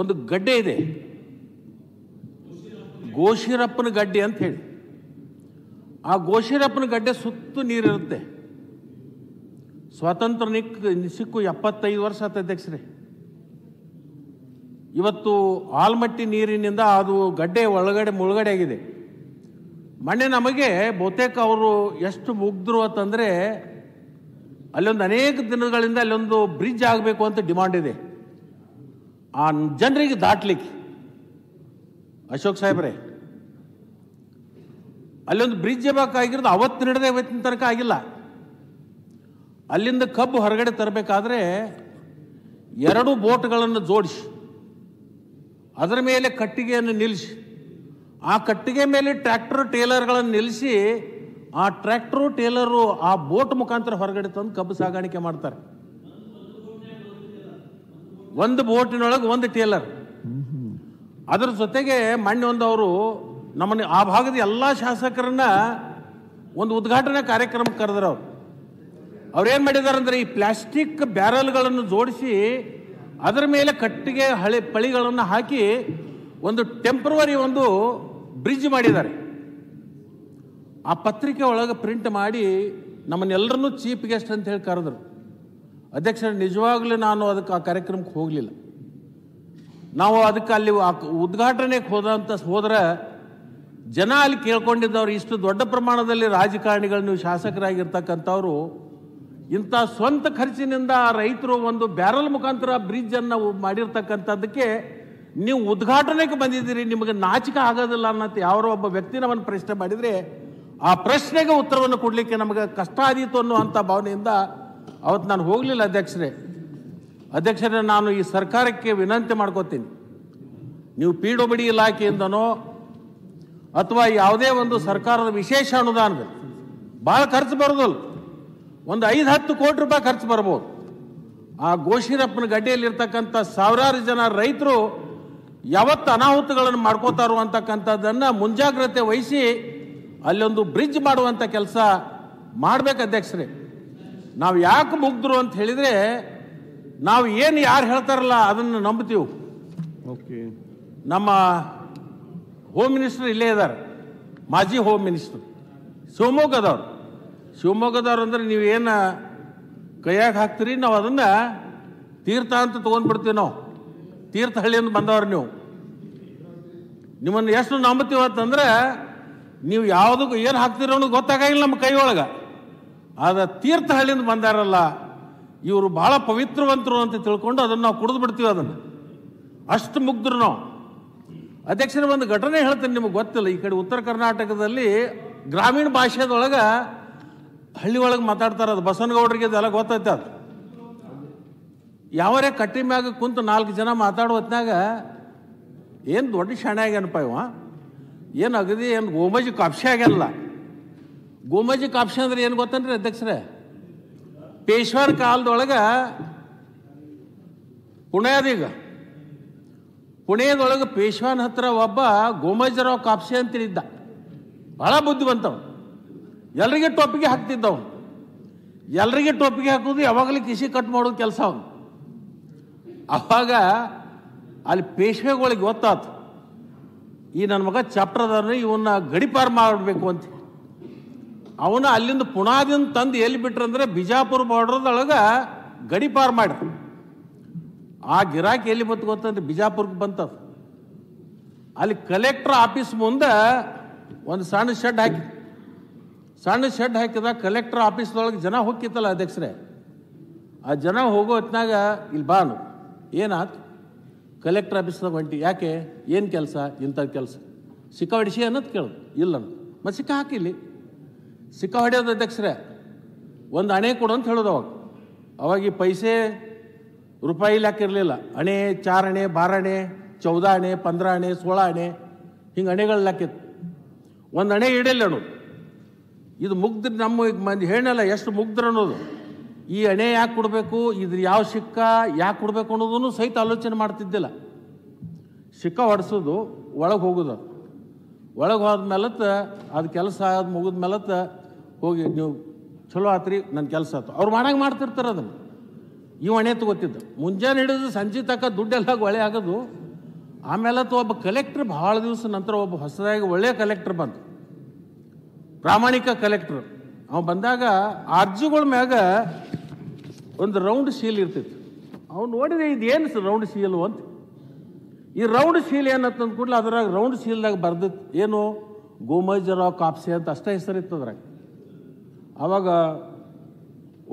ಒಂದು ಗಡ್ಡೆ ಇದೆ ಗೋಶಿರಪ್ಪನ ಗಡ್ಡೆ ಅಂತ ಹೇಳಿ ಆ ಗೋಶಿರಪ್ಪನ ಗಡ್ಡೆ ಸುತ್ತು ನೀರಿರುತ್ತೆ ಸ್ವಾತಂತ್ರ್ಯ ನಿಕ್ ಸಿಕ್ಕು ಎಪ್ಪತ್ತೈದು ವರ್ಷ ಆತ ಇವತ್ತು ಆಲ್ಮಟ್ಟಿ ನೀರಿನಿಂದ ಅದು ಗಡ್ಡೆ ಒಳಗಡೆ ಮುಳುಗಡೆ ಆಗಿದೆ ಮೊನ್ನೆ ನಮಗೆ ಬಹುತೇಕ ಅವರು ಎಷ್ಟು ಮುಗ್ದರು ಅಂತಂದರೆ ಅಲ್ಲೊಂದು ಅನೇಕ ದಿನಗಳಿಂದ ಅಲ್ಲೊಂದು ಬ್ರಿಡ್ಜ್ ಆಗಬೇಕು ಅಂತ ಡಿಮಾಂಡ್ ಇದೆ ಆ ಜನರಿಗೆ ದಾಟ್ಲಿಕ್ಕೆ ಅಶೋಕ್ ಸಾಹೇಬ್ರೆ ಅಲ್ಲೊಂದು ಬ್ರಿಡ್ಜ್ ಬೇಕಾಗಿರೋದು ಅವತ್ತು ನಡೆದ ಇವತ್ತಿನ ತನಕ ಆಗಿಲ್ಲ ಅಲ್ಲಿಂದ ಕಬ್ಬು ಹೊರಗಡೆ ತರಬೇಕಾದ್ರೆ ಎರಡು ಬೋಟ್ಗಳನ್ನು ಜೋಡಿಸಿ ಅದರ ಮೇಲೆ ಕಟ್ಟಿಗೆಯನ್ನು ನಿಲ್ಲಿಸಿ ಆ ಕಟ್ಟಿಗೆ ಮೇಲೆ ಟ್ರ್ಯಾಕ್ಟರ್ ಟೇಲರ್ಗಳನ್ನು ನಿಲ್ಲಿಸಿ ಆ ಟ್ರ್ಯಾಕ್ಟರು ಟೇಲರು ಆ ಬೋಟ್ ಮುಖಾಂತರ ಹೊರಗಡೆ ತಂದು ಕಬ್ಬು ಸಾಗಾಣಿಕೆ ಮಾಡ್ತಾರೆ ಒಂದು ಬೋಟಿನೊಳಗೆ ಒಂದು ಟೇಲರ್ ಅದರ ಜೊತೆಗೆ ಮಣ್ಣೊಂದವರು ಒಂದು ಅವರು ನಮ್ಮನ್ನು ಆ ಭಾಗದ ಎಲ್ಲ ಶಾಸಕರನ್ನ ಒಂದು ಉದ್ಘಾಟನಾ ಕಾರ್ಯಕ್ರಮಕ್ಕೆ ಕರೆದ್ರು ಅವ್ರು ಅವ್ರೇನು ಮಾಡಿದ್ದಾರೆ ಅಂದರೆ ಈ ಪ್ಲಾಸ್ಟಿಕ್ ಬ್ಯಾರಲ್ಗಳನ್ನು ಜೋಡಿಸಿ ಅದರ ಮೇಲೆ ಕಟ್ಟಿಗೆ ಹಳೆ ಪಳಿಗಳನ್ನು ಹಾಕಿ ಒಂದು ಟೆಂಪ್ರವರಿ ಒಂದು ಬ್ರಿಡ್ಜ್ ಮಾಡಿದ್ದಾರೆ ಆ ಪತ್ರಿಕೆ ಒಳಗೆ ಪ್ರಿಂಟ್ ಮಾಡಿ ನಮ್ಮನ್ನೆಲ್ಲರನ್ನೂ ಚೀಫ್ ಗೆಸ್ಟ್ ಅಂತ ಹೇಳಿ ಕರೆದ್ರು ಅಧ್ಯಕ್ಷ ನಿಜವಾಗ್ಲೂ ನಾನು ಅದಕ್ಕೆ ಆ ಕಾರ್ಯಕ್ರಮಕ್ಕೆ ಹೋಗಲಿಲ್ಲ ನಾವು ಅದಕ್ಕೆ ಅಲ್ಲಿ ಉದ್ಘಾಟನೆಗೆ ಹೋದಂತ ಹೋದ್ರೆ ಜನ ಅಲ್ಲಿ ಕೇಳ್ಕೊಂಡಿದ್ದವ್ರು ಇಷ್ಟು ದೊಡ್ಡ ಪ್ರಮಾಣದಲ್ಲಿ ನೀವು ಶಾಸಕರಾಗಿರ್ತಕ್ಕಂಥವ್ರು ಇಂಥ ಸ್ವಂತ ಖರ್ಚಿನಿಂದ ರೈತರು ಒಂದು ಬ್ಯಾರಲ್ ಮುಖಾಂತರ ಬ್ರಿಡ್ಜನ್ನು ಮಾಡಿರ್ತಕ್ಕಂಥದ್ದಕ್ಕೆ ನೀವು ಉದ್ಘಾಟನೆಗೆ ಬಂದಿದ್ದೀರಿ ನಿಮಗೆ ನಾಚಿಕೆ ಆಗೋದಿಲ್ಲ ಅನ್ನೋದು ಯಾರೋ ಒಬ್ಬ ವ್ಯಕ್ತಿ ನಮ್ಮನ್ನು ಪ್ರಶ್ನೆ ಮಾಡಿದರೆ ಆ ಪ್ರಶ್ನೆಗೆ ಉತ್ತರವನ್ನು ಕೊಡಲಿಕ್ಕೆ ನಮಗೆ ಕಷ್ಟ ಆದೀತು ಅನ್ನುವಂಥ ಭಾವನೆಯಿಂದ ಅವತ್ತು ನಾನು ಹೋಗಲಿಲ್ಲ ಅಧ್ಯಕ್ಷರೇ ಅಧ್ಯಕ್ಷರೇ ನಾನು ಈ ಸರ್ಕಾರಕ್ಕೆ ವಿನಂತಿ ಮಾಡ್ಕೋತೀನಿ ನೀವು ಪಿ ಬಿ ಇಲಾಖೆಯಿಂದನೋ ಅಥವಾ ಯಾವುದೇ ಒಂದು ಸರ್ಕಾರದ ವಿಶೇಷ ಅನುದಾನದ ಭಾಳ ಖರ್ಚು ಬರೋದಲ್ಲ ಒಂದು ಐದು ಹತ್ತು ಕೋಟಿ ರೂಪಾಯಿ ಖರ್ಚು ಬರ್ಬೋದು ಆ ಗೋಶಿರಪ್ಪನ ಗಡ್ಡೆಯಲ್ಲಿರ್ತಕ್ಕಂಥ ಸಾವಿರಾರು ಜನ ರೈತರು ಯಾವತ್ತು ಅನಾಹುತಗಳನ್ನು ಮಾಡ್ಕೋತಾರೋ ಅಂತಕ್ಕಂಥದ್ದನ್ನು ಮುಂಜಾಗ್ರತೆ ವಹಿಸಿ ಅಲ್ಲೊಂದು ಬ್ರಿಡ್ಜ್ ಮಾಡುವಂಥ ಕೆಲಸ ಮಾಡಬೇಕು ಅಧ್ಯಕ್ಷರೇ ನಾವು ಯಾಕೆ ಮುಗ್ದ್ರು ಅಂತ ಹೇಳಿದರೆ ನಾವು ಏನು ಯಾರು ಹೇಳ್ತಾರಲ್ಲ ಅದನ್ನು ನಂಬ್ತೀವಿ ಓಕೆ ನಮ್ಮ ಹೋಮ್ ಮಿನಿಸ್ಟರ್ ಇಲ್ಲೇ ಇದ್ದಾರೆ ಮಾಜಿ ಹೋಮ್ ಮಿನಿಸ್ಟರ್ ಶಿವಮೊಗ್ಗದವ್ರು ಶಿವಮೊಗ್ಗದವ್ರು ಅಂದರೆ ಏನು ಕೈಯಾಗಿ ಹಾಕ್ತೀರಿ ನಾವು ಅದನ್ನು ತೀರ್ಥ ಅಂತ ತೊಗೊಂಡ್ಬಿಡ್ತೀವಿ ನಾವು ತೀರ್ಥಹಳ್ಳಿಯಿಂದ ಬಂದವರು ನೀವು ನಿಮ್ಮನ್ನು ಎಷ್ಟು ಅಂತಂದ್ರೆ ನೀವು ಯಾವುದಕ್ಕೂ ಏನು ಹಾಕ್ತೀರೋ ಅನ್ನೋದು ಗೊತ್ತಾಗಂಗಿಲ್ಲ ನಮ್ಮ ಕೈ ಒಳಗೆ ಆದ ತೀರ್ಥಹಳ್ಳಿಯಿಂದ ಬಂದಾರಲ್ಲ ಇವರು ಭಾಳ ಪವಿತ್ರವಂತರು ಅಂತ ತಿಳ್ಕೊಂಡು ಅದನ್ನು ನಾವು ಕುಡಿದು ಬಿಡ್ತೀವಿ ಅದನ್ನು ಅಷ್ಟು ಮುಗ್ದ್ರು ನಾವು ಅಧ್ಯಕ್ಷರ ಒಂದು ಘಟನೆ ಹೇಳ್ತೇನೆ ನಿಮಗೆ ಗೊತ್ತಿಲ್ಲ ಈ ಕಡೆ ಉತ್ತರ ಕರ್ನಾಟಕದಲ್ಲಿ ಗ್ರಾಮೀಣ ಭಾಷೆದೊಳಗೆ ಹಳ್ಳಿ ಒಳಗೆ ಮಾತಾಡ್ತಾರೆ ಅದು ಬಸವನಗೌಡರಿಗೆ ಅದೆಲ್ಲ ಗೊತ್ತೈತೆ ಅದು ಯಾವರೇ ಕಟ್ಟಿ ಮ್ಯಾಗ ಕುಂತು ನಾಲ್ಕು ಜನ ಮಾತಾಡೋ ಹೊತ್ನಾಗ ಏನು ದೊಡ್ಡ ಶಾಣೆ ಆಗ್ಯಾನಪ್ಪ ಇವ ಏನು ಅಗದಿ ಏನು ಗೋಮಜಿ ಕಾಪ್ಷೆ ಆಗ್ಯಾನಲ್ಲ ಗೋಮಜಿ ಕಾಪ್ಷೆ ಅಂದ್ರೆ ಏನು ಗೊತ್ತನ್ರಿ ಅಧ್ಯಕ್ಷರೇ ಪೇಶ್ವರ ಕಾಲದೊಳಗೆ ಪುಣೆಯದೀಗ ಪುಣೆಯದೊಳಗೆ ಪೇಶ್ವಾನ್ ಹತ್ರ ಒಬ್ಬ ಗೋಮಜರಾವ್ ಕಾಪ್ಸೆ ಅಂತಿದ್ದ ಭಾಳ ಬುದ್ಧಿವಂತವ ಎಲ್ರಿಗೆ ಟೋಪಿಗೆ ಹಾಕ್ತಿದ್ದವನು ಎಲ್ರಿಗೆ ಟೋಪಿಗೆ ಹಾಕೋದು ಯಾವಾಗಲೂ ಕಿಸಿ ಕಟ್ ಮಾಡೋದು ಕೆಲಸ ಅವನು ಅವಾಗ ಅಲ್ಲಿ ಪೇಶ್ವೆಗಳಿಗೆ ಗೊತ್ತಾತು ಈ ನನ್ನ ಮಗ ಚಪ್ರದವ್ರನ್ನ ಇವನ್ನ ಗಡಿಪಾರು ಮಾಡಬೇಕು ಅಂತ ಅವನು ಅಲ್ಲಿಂದ ಪುನಾದಿಂದ ತಂದು ಎಲ್ಲಿ ಬಿಟ್ರಂದ್ರೆ ಬಿಜಾಪುರ ಬಾರ್ಡ್ರದೊಳಗೆ ಗಡಿಪಾರ ಮಾಡಿದ ಆ ಗಿರಾಕಿ ಎಲ್ಲಿ ಬಂತು ಗೊತ್ತಂದ್ರೆ ಬಿಜಾಪುರ್ಗೆ ಬಂತದ ಅಲ್ಲಿ ಕಲೆಕ್ಟರ್ ಆಫೀಸ್ ಮುಂದೆ ಒಂದು ಸಣ್ಣ ಶೆಡ್ ಹಾಕಿ ಸಣ್ಣ ಶೆಡ್ ಹಾಕಿದ ಕಲೆಕ್ಟ್ರ್ ಆಫೀಸ್ದೊಳಗೆ ಜನ ಹೋಗಿತ್ತಲ್ಲ ಅಧ್ಯಕ್ಷರೇ ಆ ಜನ ಹೋಗೋ ಹೊತ್ತಿನಾಗ ಇಲ್ಲಿ ಬಾನು ಏನಾಯ್ತು ಕಲೆಕ್ಟ್ರ್ ಆಫೀಸ್ನಾಗ ಹೊಂಟಿ ಯಾಕೆ ಏನು ಕೆಲಸ ಇಂಥ ಕೆಲಸ ಸಿಕ್ಕ ಹೊಡಿಸಿ ಅನ್ನೋದು ಕೇಳೋದು ಇಲ್ಲ ಮತ್ತು ಸಿಕ್ಕ ಹಾಕಿಲ್ಲಿ ಸಿಕ್ಕ ಹೊಡೆಯೋದು ಅಧ್ಯಕ್ಷರೇ ಒಂದು ಹಣೆ ಕೊಡು ಅಂತ ಹೇಳೋದು ಅವಾಗ ಅವಾಗ ಈ ಪೈಸೆ ರೂಪಾಯಿ ಹಾಕಿರಲಿಲ್ಲ ಹಣೆ ಚಾರಣೆ ಬಾರಣೆ ಚೌದಾಣೆ ಸೋಳ ಅಣೆ ಹಿಂಗೆ ಹಣೆಗಳಲ್ಲಿ ಹಾಕಿತ್ತು ಒಂದು ಹಣೆ ಇಡಲಿಲ್ಲ ಇದು ಮುಗ್ದ್ರೆ ನಮ್ಮ ಮಂದಿ ಹೇಳಲ್ಲ ಎಷ್ಟು ಮುಗ್ದ್ರೆ ಅನ್ನೋದು ಈ ಹಣೆ ಯಾಕೆ ಕೊಡಬೇಕು ಇದ್ರ ಯಾವ ಸಿಕ್ಕ ಯಾಕೆ ಕೊಡಬೇಕು ಅನ್ನೋದನ್ನು ಸಹಿತ ಆಲೋಚನೆ ಮಾಡ್ತಿದ್ದಿಲ್ಲ ಸಿಕ್ಕ ಹೊಡೆಸೋದು ಒಳಗೆ ಹೋಗೋದು ಒಳಗೆ ಹೋದ್ಮೇಲತ್ತ ಅದು ಕೆಲಸ ಆದ ಮುಗಿದ ಮೇಲತ್ತ ಹೋಗಿ ನೀವು ಚಲೋ ಆತ್ರಿ ನನ್ನ ಕೆಲಸ ಆಯ್ತು ಅವ್ರು ಮಾಡಂಗೆ ಮಾಡ್ತಿರ್ತಾರೆ ಅದನ್ನು ಇವು ಹಣೆ ಗೊತ್ತಿದ್ದ ಮುಂಜಾನೆ ಹಿಡಿದು ಸಂಜೆ ತಕ್ಕ ದುಡ್ಡೆಲ್ಲ ಒಳೆ ಆಗೋದು ಆಮೇಲೆ ಒಬ್ಬ ಕಲೆಕ್ಟ್ರ್ ಭಾಳ ದಿವಸ ನಂತರ ಒಬ್ಬ ಹೊಸದಾಗಿ ಒಳ್ಳೆಯ ಕಲೆಕ್ಟ್ರ್ ಬಂತು ಪ್ರಾಮಾಣಿಕ ಕಲೆಕ್ಟ್ರ್ ಅವ ಬಂದಾಗ ಅರ್ಜುಗಳ ಮ್ಯಾಗ ಒಂದು ರೌಂಡ್ ಸೀಲ್ ಇರ್ತಿತ್ತು ಅವ್ನು ನೋಡಿದ್ರೆ ಇದೇನು ರೌಂಡ್ ಸೀಲು ಅಂತ ಈ ರೌಂಡ್ ಸೀಲ್ ಏನಂತಂದು ಕೂಡಲೇ ಅದ್ರಾಗ ರೌಂಡ್ ಸೀಲ್ದಾಗ ಬರ್ದಿತ್ತು ಏನು ಗೋಮಜರಾವ್ ಕಾಪ್ಸೆ ಅಂತ ಅಷ್ಟೇ ಹೆಸರಿತ್ತು ಅದ್ರಾಗ ಅವಾಗ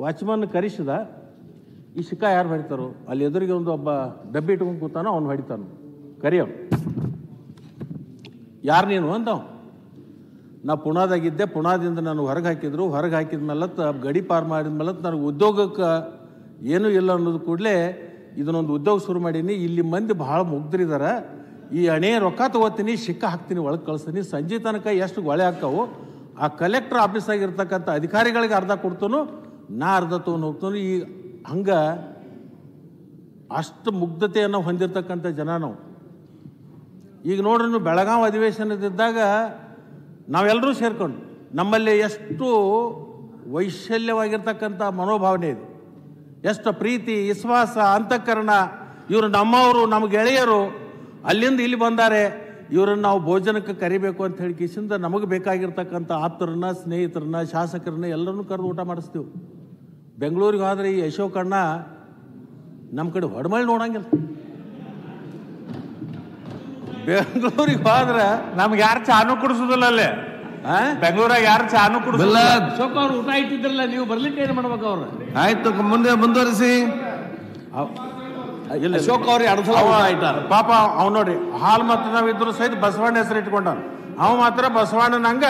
ವಾಚ್ಮನ್ ಕರಿಸಿದ ಈ ಶಿಕ್ಕ ಯಾರು ಹೊಡಿತಾರೋ ಅಲ್ಲಿ ಎದುರಿಗೆ ಒಂದು ಒಬ್ಬ ಡಬ್ಬಿ ಇಟ್ಕೊಂಡು ಕೂತಾನೋ ಅವ್ನು ಹೊಡಿತಾನೋ ಕರಿಯವ್ ಯಾರು ನೀನು ಅಂತ ನಾ ಪುಣಾದಾಗಿದ್ದೆ ಪುಣಾದಿಂದ ನಾನು ಹೊರಗೆ ಹಾಕಿದ್ರು ಹೊರಗೆ ಹಾಕಿದ ಮೇಲೆ ಗಡಿ ಪಾರ್ ಮಾಡಿದ ಮೇಲೆ ನನಗೆ ಉದ್ಯೋಗಕ್ಕೆ ಏನೂ ಇಲ್ಲ ಅನ್ನೋದು ಕೂಡಲೇ ಇದನ್ನೊಂದು ಉದ್ಯೋಗ ಶುರು ಮಾಡೀನಿ ಇಲ್ಲಿ ಮಂದಿ ಭಾಳ ಮುಗ್ದ್ರಿದ್ದಾರೆ ಈ ಅಣೆ ರೊಕ್ಕ ತಗೋತೀನಿ ಸಿಕ್ಕ ಹಾಕ್ತೀನಿ ಒಳಗೆ ಕಳಿಸ್ತೀನಿ ಸಂಜೆ ತನಕ ಎಷ್ಟು ಗೊಳೆ ಹಾಕವು ಆ ಕಲೆಕ್ಟರ್ ಇರ್ತಕ್ಕಂಥ ಅಧಿಕಾರಿಗಳಿಗೆ ಅರ್ಧ ಕೊಡ್ತನು ನಾ ಅರ್ಧ ತೊಗೊಂಡು ಹೋಗ್ತಾನು ಈ ಹಂಗೆ ಅಷ್ಟು ಮುಗ್ಧತೆಯನ್ನು ಹೊಂದಿರತಕ್ಕಂಥ ಜನ ನಾವು ಈಗ ನೋಡ್ರಿ ಬೆಳಗಾವಿ ಅಧಿವೇಶನದಿದ್ದಾಗ ನಾವೆಲ್ಲರೂ ಸೇರಿಕೊಂಡು ನಮ್ಮಲ್ಲಿ ಎಷ್ಟು ವೈಶಲ್ಯವಾಗಿರ್ತಕ್ಕಂಥ ಮನೋಭಾವನೆ ಇದೆ ಎಷ್ಟು ಪ್ರೀತಿ ವಿಶ್ವಾಸ ಅಂತಃಕರಣ ಇವರು ನಮ್ಮವರು ನಮ್ಮ ಗೆಳೆಯರು ಅಲ್ಲಿಂದ ಇಲ್ಲಿ ಬಂದಾರೆ ಇವರನ್ನು ನಾವು ಭೋಜನಕ್ಕೆ ಕರಿಬೇಕು ಅಂತ ಹೇಳಿ ಕಿಸಿಂದ ನಮಗೆ ಬೇಕಾಗಿರ್ತಕ್ಕಂಥ ಆಪ್ತರನ್ನ ಸ್ನೇಹಿತರನ್ನ ಶಾಸಕರನ್ನ ಎಲ್ಲರನ್ನು ಕರೆದು ಊಟ ಮಾಡಿಸ್ತೀವಿ ಬೆಂಗಳೂರಿಗೆ ಹೋದರೆ ಈ ಯಶೋಕಣ್ಣ ನಮ್ಮ ಕಡೆ ಹೊಡಮಳೆ ನೋಡಂಗಿಲ್ಲ ಬೆಂಗಳೂರಿಗೆ ಹೋದ್ರೆ ನಮ್ಗೆ ಯಾರು ಚಾನು ಕುಡಿಸೋದಿಲ್ಲ ಅಲ್ಲೇ ಬೆಂಗಳೂರಾಗ ಯಾರು ಚಾನು ಕುಡಿಸಿಲ್ಲ ಶೋಕ ಅವ್ರು ಊಟ ಇಟ್ಟಿದ್ರಲ್ಲ
ನೀವು ಬರ್ಲಿಕ್ಕೆ ಏನು ಮಾಡ್ಬೇಕು ಅವ್ರು
ಆಯ್ತು ಮುಂದೆ ಮುಂದುವರಿಸಿ ಅಶೋಕ್ ಅವ್ರು ಎರಡು ಸಲ ಪಾಪ ಅವ್ ನೋಡಿ ಹಾಲ್ ಮತ್ತು ನಾವು ಇದ್ರು ಸಹಿತ ಬಸವಣ್ಣ ಹೆಸರು ಇಟ್ಕೊಂಡ್ ಅವ್ ಮಾತ್ರ ಬಸವಣ್ಣನಂಗ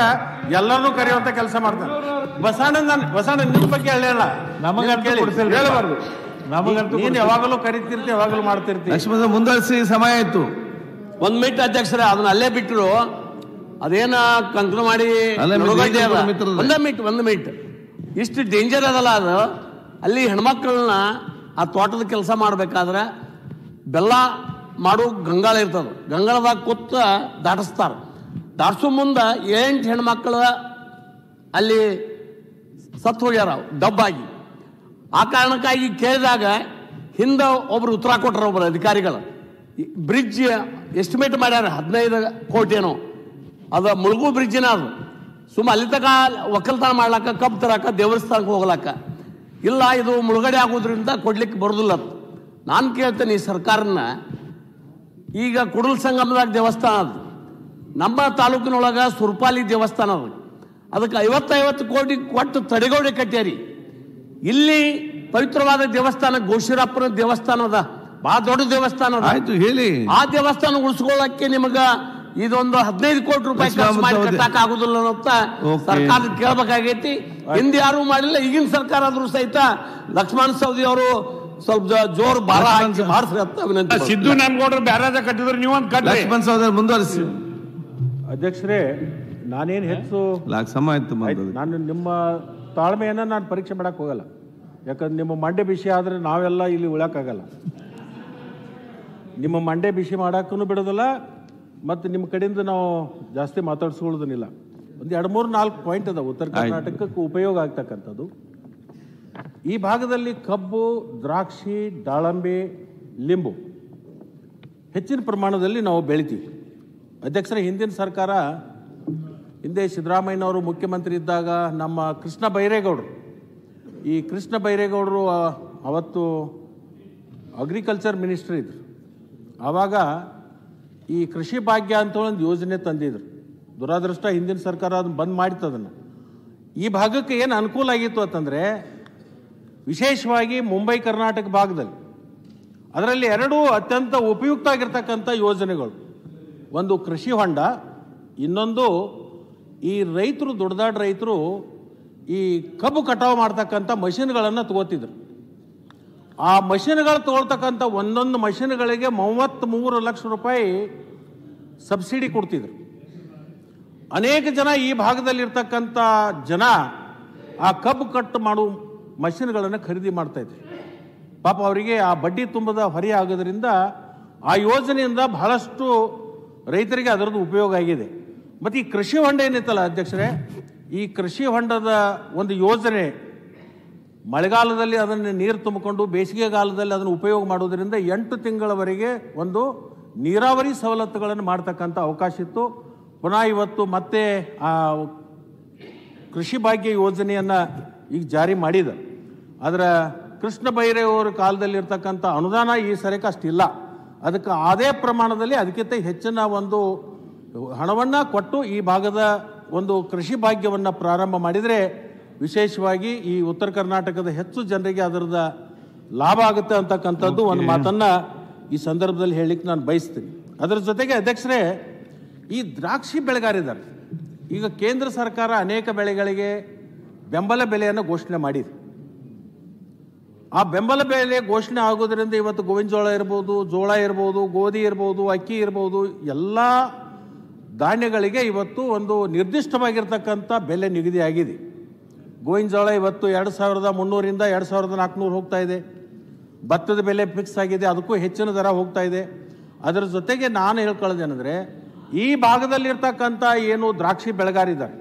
ಎಲ್ಲರನ್ನೂ ಕರೆಯುವಂತ ಕೆಲಸ ಮಾಡ್ತಾನೆ ಬಸವಣ್ಣ ಬಸವಣ್ಣ ನಿಮ್ ಬಗ್ಗೆ ಹೇಳಲ್ಲ ನಮಗಂತ ಹೇಳಬಾರ್ದು ನಮಗಂತೂ ಯಾವಾಗಲೂ
ಕರಿತಿರ್ತಿ ಯಾವಾಗಲೂ ಮಾಡ್ತಿರ್ತಿ ಮುಂದುವರಿಸಿ ಸಮಯ ಆಯ್ತು ಒಂದು ಮಿನಿಟ್ ಅಧ್ಯಕ್ಷರೇ ಅದನ್ನ ಅಲ್ಲೇ ಬಿಟ್ಟರು ಅದೇನ ಕಂಕಣ ಮಾಡಿ ಒಂದೇ ಮೀಟ್ ಒಂದ್ ಮೀಟ್ ಇಷ್ಟು ಡೇಂಜರ್ ಅದಲ್ಲ ಅದು ಅಲ್ಲಿ ಹೆಣ್ಮಕ್ಳನ್ನ ಆ ತೋಟದ ಕೆಲಸ ಮಾಡ್ಬೇಕಾದ್ರೆ ಬೆಲ್ಲ ಮಾಡೋ ಗಂಗಾಳ ಇರ್ತದ ಗಂಗಾಳದಾಗ ಕೂತ ದಾಟಿಸ್ತಾರೆ ದಾಟಿಸೋ ಮುಂದ ಎಂಟು ಹೆಣ್ಮಕ್ಳು ಅಲ್ಲಿ ಸತ್ತು ಹೋಗ್ಯಾರ ಡಬ್ಬಾಗಿ ಆ ಕಾರಣಕ್ಕಾಗಿ ಕೇಳಿದಾಗ ಹಿಂದೆ ಒಬ್ರು ಉತ್ತರ ಕೊಟ್ಟರು ಒಬ್ರು ಅಧಿಕಾರಿಗಳು ಬ್ರಿಡ್ಜ್ ಎಸ್ಟಿಮೇಟ್ ಮಾಡ್ಯಾರ ಹದಿನೈದು ಏನೋ ಅದು ಮುಳುಗು ಬ್ರಿಡ್ಜಿನ ಅದು ಸುಮ್ಮನೆ ಅಲ್ಲಿ ತಕ ಒಕ್ಕಲ್ತನ ಮಾಡ್ಲಾಕ ಕಬ್ಬು ತರಾಕ ದೇವಸ್ಥಾನಕ್ಕೆ ಹೋಗ್ಲಾಕ ಇಲ್ಲ ಇದು ಮುಳುಗಡೆ ಆಗೋದ್ರಿಂದ ಕೊಡ್ಲಿಕ್ಕೆ ಬರೋದಿಲ್ಲ ನಾನು ಕೇಳ್ತೇನೆ ಈ ಸರ್ಕಾರನ ಈಗ ಕುಡಲ್ ಸಂಗಮದಾಗ ದೇವಸ್ಥಾನ ಅದು ನಮ್ಮ ತಾಲೂಕಿನೊಳಗೆ ಸುರ್ಪಾಲಿ ದೇವಸ್ಥಾನ ಅದು ಅದಕ್ಕೆ ಐವತ್ತೈವತ್ತು ಕೋಟಿ ಕೊಟ್ಟು ತಡೆಗೋಡೆ ಕಟ್ಟ್ಯಾರಿ ಇಲ್ಲಿ ಪವಿತ್ರವಾದ ದೇವಸ್ಥಾನ ಗೋಶಿರಪ್ಪನ ದೇವಸ್ಥಾನ ಅದ ಬಹಳ ದೊಡ್ಡ ದೇವಸ್ಥಾನ ಆಯ್ತು ಹೇಳಿ ಆ ದೇವಸ್ಥಾನ ಉಳಿಸ್ಕೊಳ್ಳಕ್ಕೆ ನಿಮಗ ಇದೊಂದು ಹದಿನೈದು ಕೋಟಿ ರೂಪಾಯಿ ಖರ್ಚು ಮಾಡಿ ಕಟ್ಟಕ್ ಆಗುದಿಲ್ಲ ಅಂತ ಸರ್ಕಾರ ಕೇಳಬೇಕಾಗೈತಿ ಹಿಂದೆ ಯಾರು ಮಾಡಿಲ್ಲ ಈಗಿನ ಸರ್ಕಾರ ಆದ್ರೂ ಸಹಿತ ಲಕ್ಷ್ಮಣ ಸವದಿ ಅವರು ಸ್ವಲ್ಪ ಜೋರ್ ಭಾರ ಹಾಕಿ ಮಾಡ್ತಾರೆ ಸಿದ್ದು ನಾಮಗೌಡರು ಬ್ಯಾರಾಜ ಕಟ್ಟಿದ್ರು ನೀವು ಅಂತ ಕಟ್ಟಿ ಲಕ್ಷ್ಮಣ ಸವದಿ ಮುಂದುವರಿಸಿ
ಅಧ್ಯಕ್ಷರೇ ನಾನೇನು ಹೆಚ್ಚು ಸಮಯ ಇತ್ತು ನಾನು ನಿಮ್ಮ ತಾಳ್ಮೆಯನ್ನ ನಾನು ಪರೀಕ್ಷೆ ಮಾಡಕ್ ಹೋಗಲ್ಲ ಯಾಕಂದ್ರೆ ನಿಮ್ಮ ಮಂಡ್ಯ ವಿಷಯ ಆದ್ರೆ ನಾವೆಲ್ಲ ಇಲ್ಲಿ ಉಳಕ್ಕಾಗಲ್ಲ ನಿಮ್ಮ ಮಂಡೆ ಬಿಸಿ ಮಾಡೋಕ್ಕೂ ಬಿಡೋದಿಲ್ಲ ಮತ್ತು ನಿಮ್ಮ ಕಡೆಯಿಂದ ನಾವು ಜಾಸ್ತಿ ಮಾತಾಡ್ಸ್ಕೊಳ್ಳೋದನ್ನಿಲ್ಲ ಒಂದು ಎರಡು ಮೂರು ನಾಲ್ಕು ಪಾಯಿಂಟ್ ಅದಾವೆ ಉತ್ತರ ಕರ್ನಾಟಕಕ್ಕೆ ಉಪಯೋಗ ಆಗ್ತಕ್ಕಂಥದ್ದು ಈ ಭಾಗದಲ್ಲಿ ಕಬ್ಬು ದ್ರಾಕ್ಷಿ ದಾಳಂಬೆ ಲಿಂಬು ಹೆಚ್ಚಿನ ಪ್ರಮಾಣದಲ್ಲಿ ನಾವು ಬೆಳಿತೀವಿ ಅಧ್ಯಕ್ಷರ ಹಿಂದಿನ ಸರ್ಕಾರ ಹಿಂದೆ ಸಿದ್ದರಾಮಯ್ಯನವರು ಮುಖ್ಯಮಂತ್ರಿ ಇದ್ದಾಗ ನಮ್ಮ ಕೃಷ್ಣ ಬೈರೇಗೌಡರು ಈ ಕೃಷ್ಣ ಬೈರೇಗೌಡರು ಅವತ್ತು ಅಗ್ರಿಕಲ್ಚರ್ ಮಿನಿಸ್ಟ್ರಿ ಇದ್ದರು ಆವಾಗ ಈ ಕೃಷಿ ಭಾಗ್ಯ ಅಂತ ಒಂದು ಯೋಜನೆ ತಂದಿದ್ರು ದುರಾದೃಷ್ಟ ಹಿಂದಿನ ಸರ್ಕಾರ ಅದನ್ನು ಬಂದ್ ಮಾಡಿತ್ತು ಅದನ್ನು ಈ ಭಾಗಕ್ಕೆ ಏನು ಅನುಕೂಲ ಆಗಿತ್ತು ಅಂತಂದರೆ ವಿಶೇಷವಾಗಿ ಮುಂಬೈ ಕರ್ನಾಟಕ ಭಾಗದಲ್ಲಿ ಅದರಲ್ಲಿ ಎರಡೂ ಅತ್ಯಂತ ಉಪಯುಕ್ತ ಆಗಿರ್ತಕ್ಕಂಥ ಯೋಜನೆಗಳು ಒಂದು ಕೃಷಿ ಹೊಂಡ ಇನ್ನೊಂದು ಈ ರೈತರು ದೊಡ್ಡ ರೈತರು ಈ ಕಬ್ಬು ಕಟಾವು ಮಾಡ್ತಕ್ಕಂಥ ಮಷಿನ್ಗಳನ್ನು ತಗೋತಿದ್ರು ಆ ಮಷಿನ್ಗಳು ತೊಗೊಳ್ತಕ್ಕಂಥ ಒಂದೊಂದು ಮಷಿನ್ಗಳಿಗೆ ಮೂರು ಲಕ್ಷ ರೂಪಾಯಿ ಸಬ್ಸಿಡಿ ಕೊಡ್ತಿದ್ರು ಅನೇಕ ಜನ ಈ ಭಾಗದಲ್ಲಿರ್ತಕ್ಕಂಥ ಜನ ಆ ಕಬ್ಬು ಕಟ್ ಮಾಡೋ ಮಷಿನ್ಗಳನ್ನು ಖರೀದಿ ಮಾಡ್ತಾ ಇದ್ರು ಪಾಪ ಅವರಿಗೆ ಆ ಬಡ್ಡಿ ತುಂಬದ ಹೊರೆ ಆಗೋದ್ರಿಂದ ಆ ಯೋಜನೆಯಿಂದ ಬಹಳಷ್ಟು ರೈತರಿಗೆ ಅದರದ್ದು ಉಪಯೋಗ ಆಗಿದೆ ಮತ್ತು ಈ ಕೃಷಿ ಹೊಂಡ ಏನಿತ್ತಲ್ಲ ಅಧ್ಯಕ್ಷರೇ ಈ ಕೃಷಿ ಹೊಂಡದ ಒಂದು ಯೋಜನೆ ಮಳೆಗಾಲದಲ್ಲಿ ಅದನ್ನು ನೀರು ತುಂಬಿಕೊಂಡು ಬೇಸಿಗೆಗಾಲದಲ್ಲಿ ಅದನ್ನು ಉಪಯೋಗ ಮಾಡುವುದರಿಂದ ಎಂಟು ತಿಂಗಳವರೆಗೆ ಒಂದು ನೀರಾವರಿ ಸವಲತ್ತುಗಳನ್ನು ಮಾಡ್ತಕ್ಕಂಥ ಅವಕಾಶ ಇತ್ತು ಪುನಃ ಇವತ್ತು ಮತ್ತೆ ಕೃಷಿ ಭಾಗ್ಯ ಯೋಜನೆಯನ್ನು ಈಗ ಜಾರಿ ಮಾಡಿದ ಆದರೆ ಕೃಷ್ಣ ಬೈರೇವರ ಕಾಲದಲ್ಲಿರ್ತಕ್ಕಂಥ ಅನುದಾನ ಈ ಸರಕ್ಕೆ ಅಷ್ಟಿಲ್ಲ ಅದಕ್ಕೆ ಅದೇ ಪ್ರಮಾಣದಲ್ಲಿ ಅದಕ್ಕಿಂತ ಹೆಚ್ಚಿನ ಒಂದು ಹಣವನ್ನು ಕೊಟ್ಟು ಈ ಭಾಗದ ಒಂದು ಕೃಷಿ ಭಾಗ್ಯವನ್ನು ಪ್ರಾರಂಭ ಮಾಡಿದರೆ ವಿಶೇಷವಾಗಿ ಈ ಉತ್ತರ ಕರ್ನಾಟಕದ ಹೆಚ್ಚು ಜನರಿಗೆ ಅದರದ ಲಾಭ ಆಗುತ್ತೆ ಅಂತಕ್ಕಂಥದ್ದು ಒಂದು ಮಾತನ್ನು ಈ ಸಂದರ್ಭದಲ್ಲಿ ಹೇಳಲಿಕ್ಕೆ ನಾನು ಬಯಸ್ತೀನಿ ಅದರ ಜೊತೆಗೆ ಅಧ್ಯಕ್ಷರೇ ಈ ದ್ರಾಕ್ಷಿ ಬೆಳೆಗಾರಿದ್ದಾರೆ ಈಗ ಕೇಂದ್ರ ಸರ್ಕಾರ ಅನೇಕ ಬೆಳೆಗಳಿಗೆ ಬೆಂಬಲ ಬೆಲೆಯನ್ನು ಘೋಷಣೆ ಮಾಡಿದೆ ಆ ಬೆಂಬಲ ಬೆಲೆ ಘೋಷಣೆ ಆಗೋದ್ರಿಂದ ಇವತ್ತು ಗೋವಿನ ಜೋಳ ಇರ್ಬೋದು ಜೋಳ ಇರ್ಬೋದು ಗೋಧಿ ಇರ್ಬೋದು ಅಕ್ಕಿ ಇರ್ಬೋದು ಎಲ್ಲ ಧಾನ್ಯಗಳಿಗೆ ಇವತ್ತು ಒಂದು ನಿರ್ದಿಷ್ಟವಾಗಿರ್ತಕ್ಕಂಥ ಬೆಲೆ ನಿಗದಿಯಾಗಿದೆ ಗೋವಿನ ಜೋಳ ಇವತ್ತು ಎರಡು ಸಾವಿರದ ಮುನ್ನೂರಿಂದ ಎರಡು ಸಾವಿರದ ನಾಲ್ಕುನೂರು ಹೋಗ್ತಾ ಇದೆ ಭತ್ತದ ಬೆಲೆ ಫಿಕ್ಸ್ ಆಗಿದೆ ಅದಕ್ಕೂ ಹೆಚ್ಚಿನ ದರ ಹೋಗ್ತಾ ಇದೆ ಅದರ ಜೊತೆಗೆ ನಾನು ಹೇಳ್ಕೊಳ್ಳೋದೇನೆಂದರೆ ಈ ಭಾಗದಲ್ಲಿರ್ತಕ್ಕಂಥ ಏನು ದ್ರಾಕ್ಷಿ ಬೆಳೆಗಾರಿದ್ದಾರೆ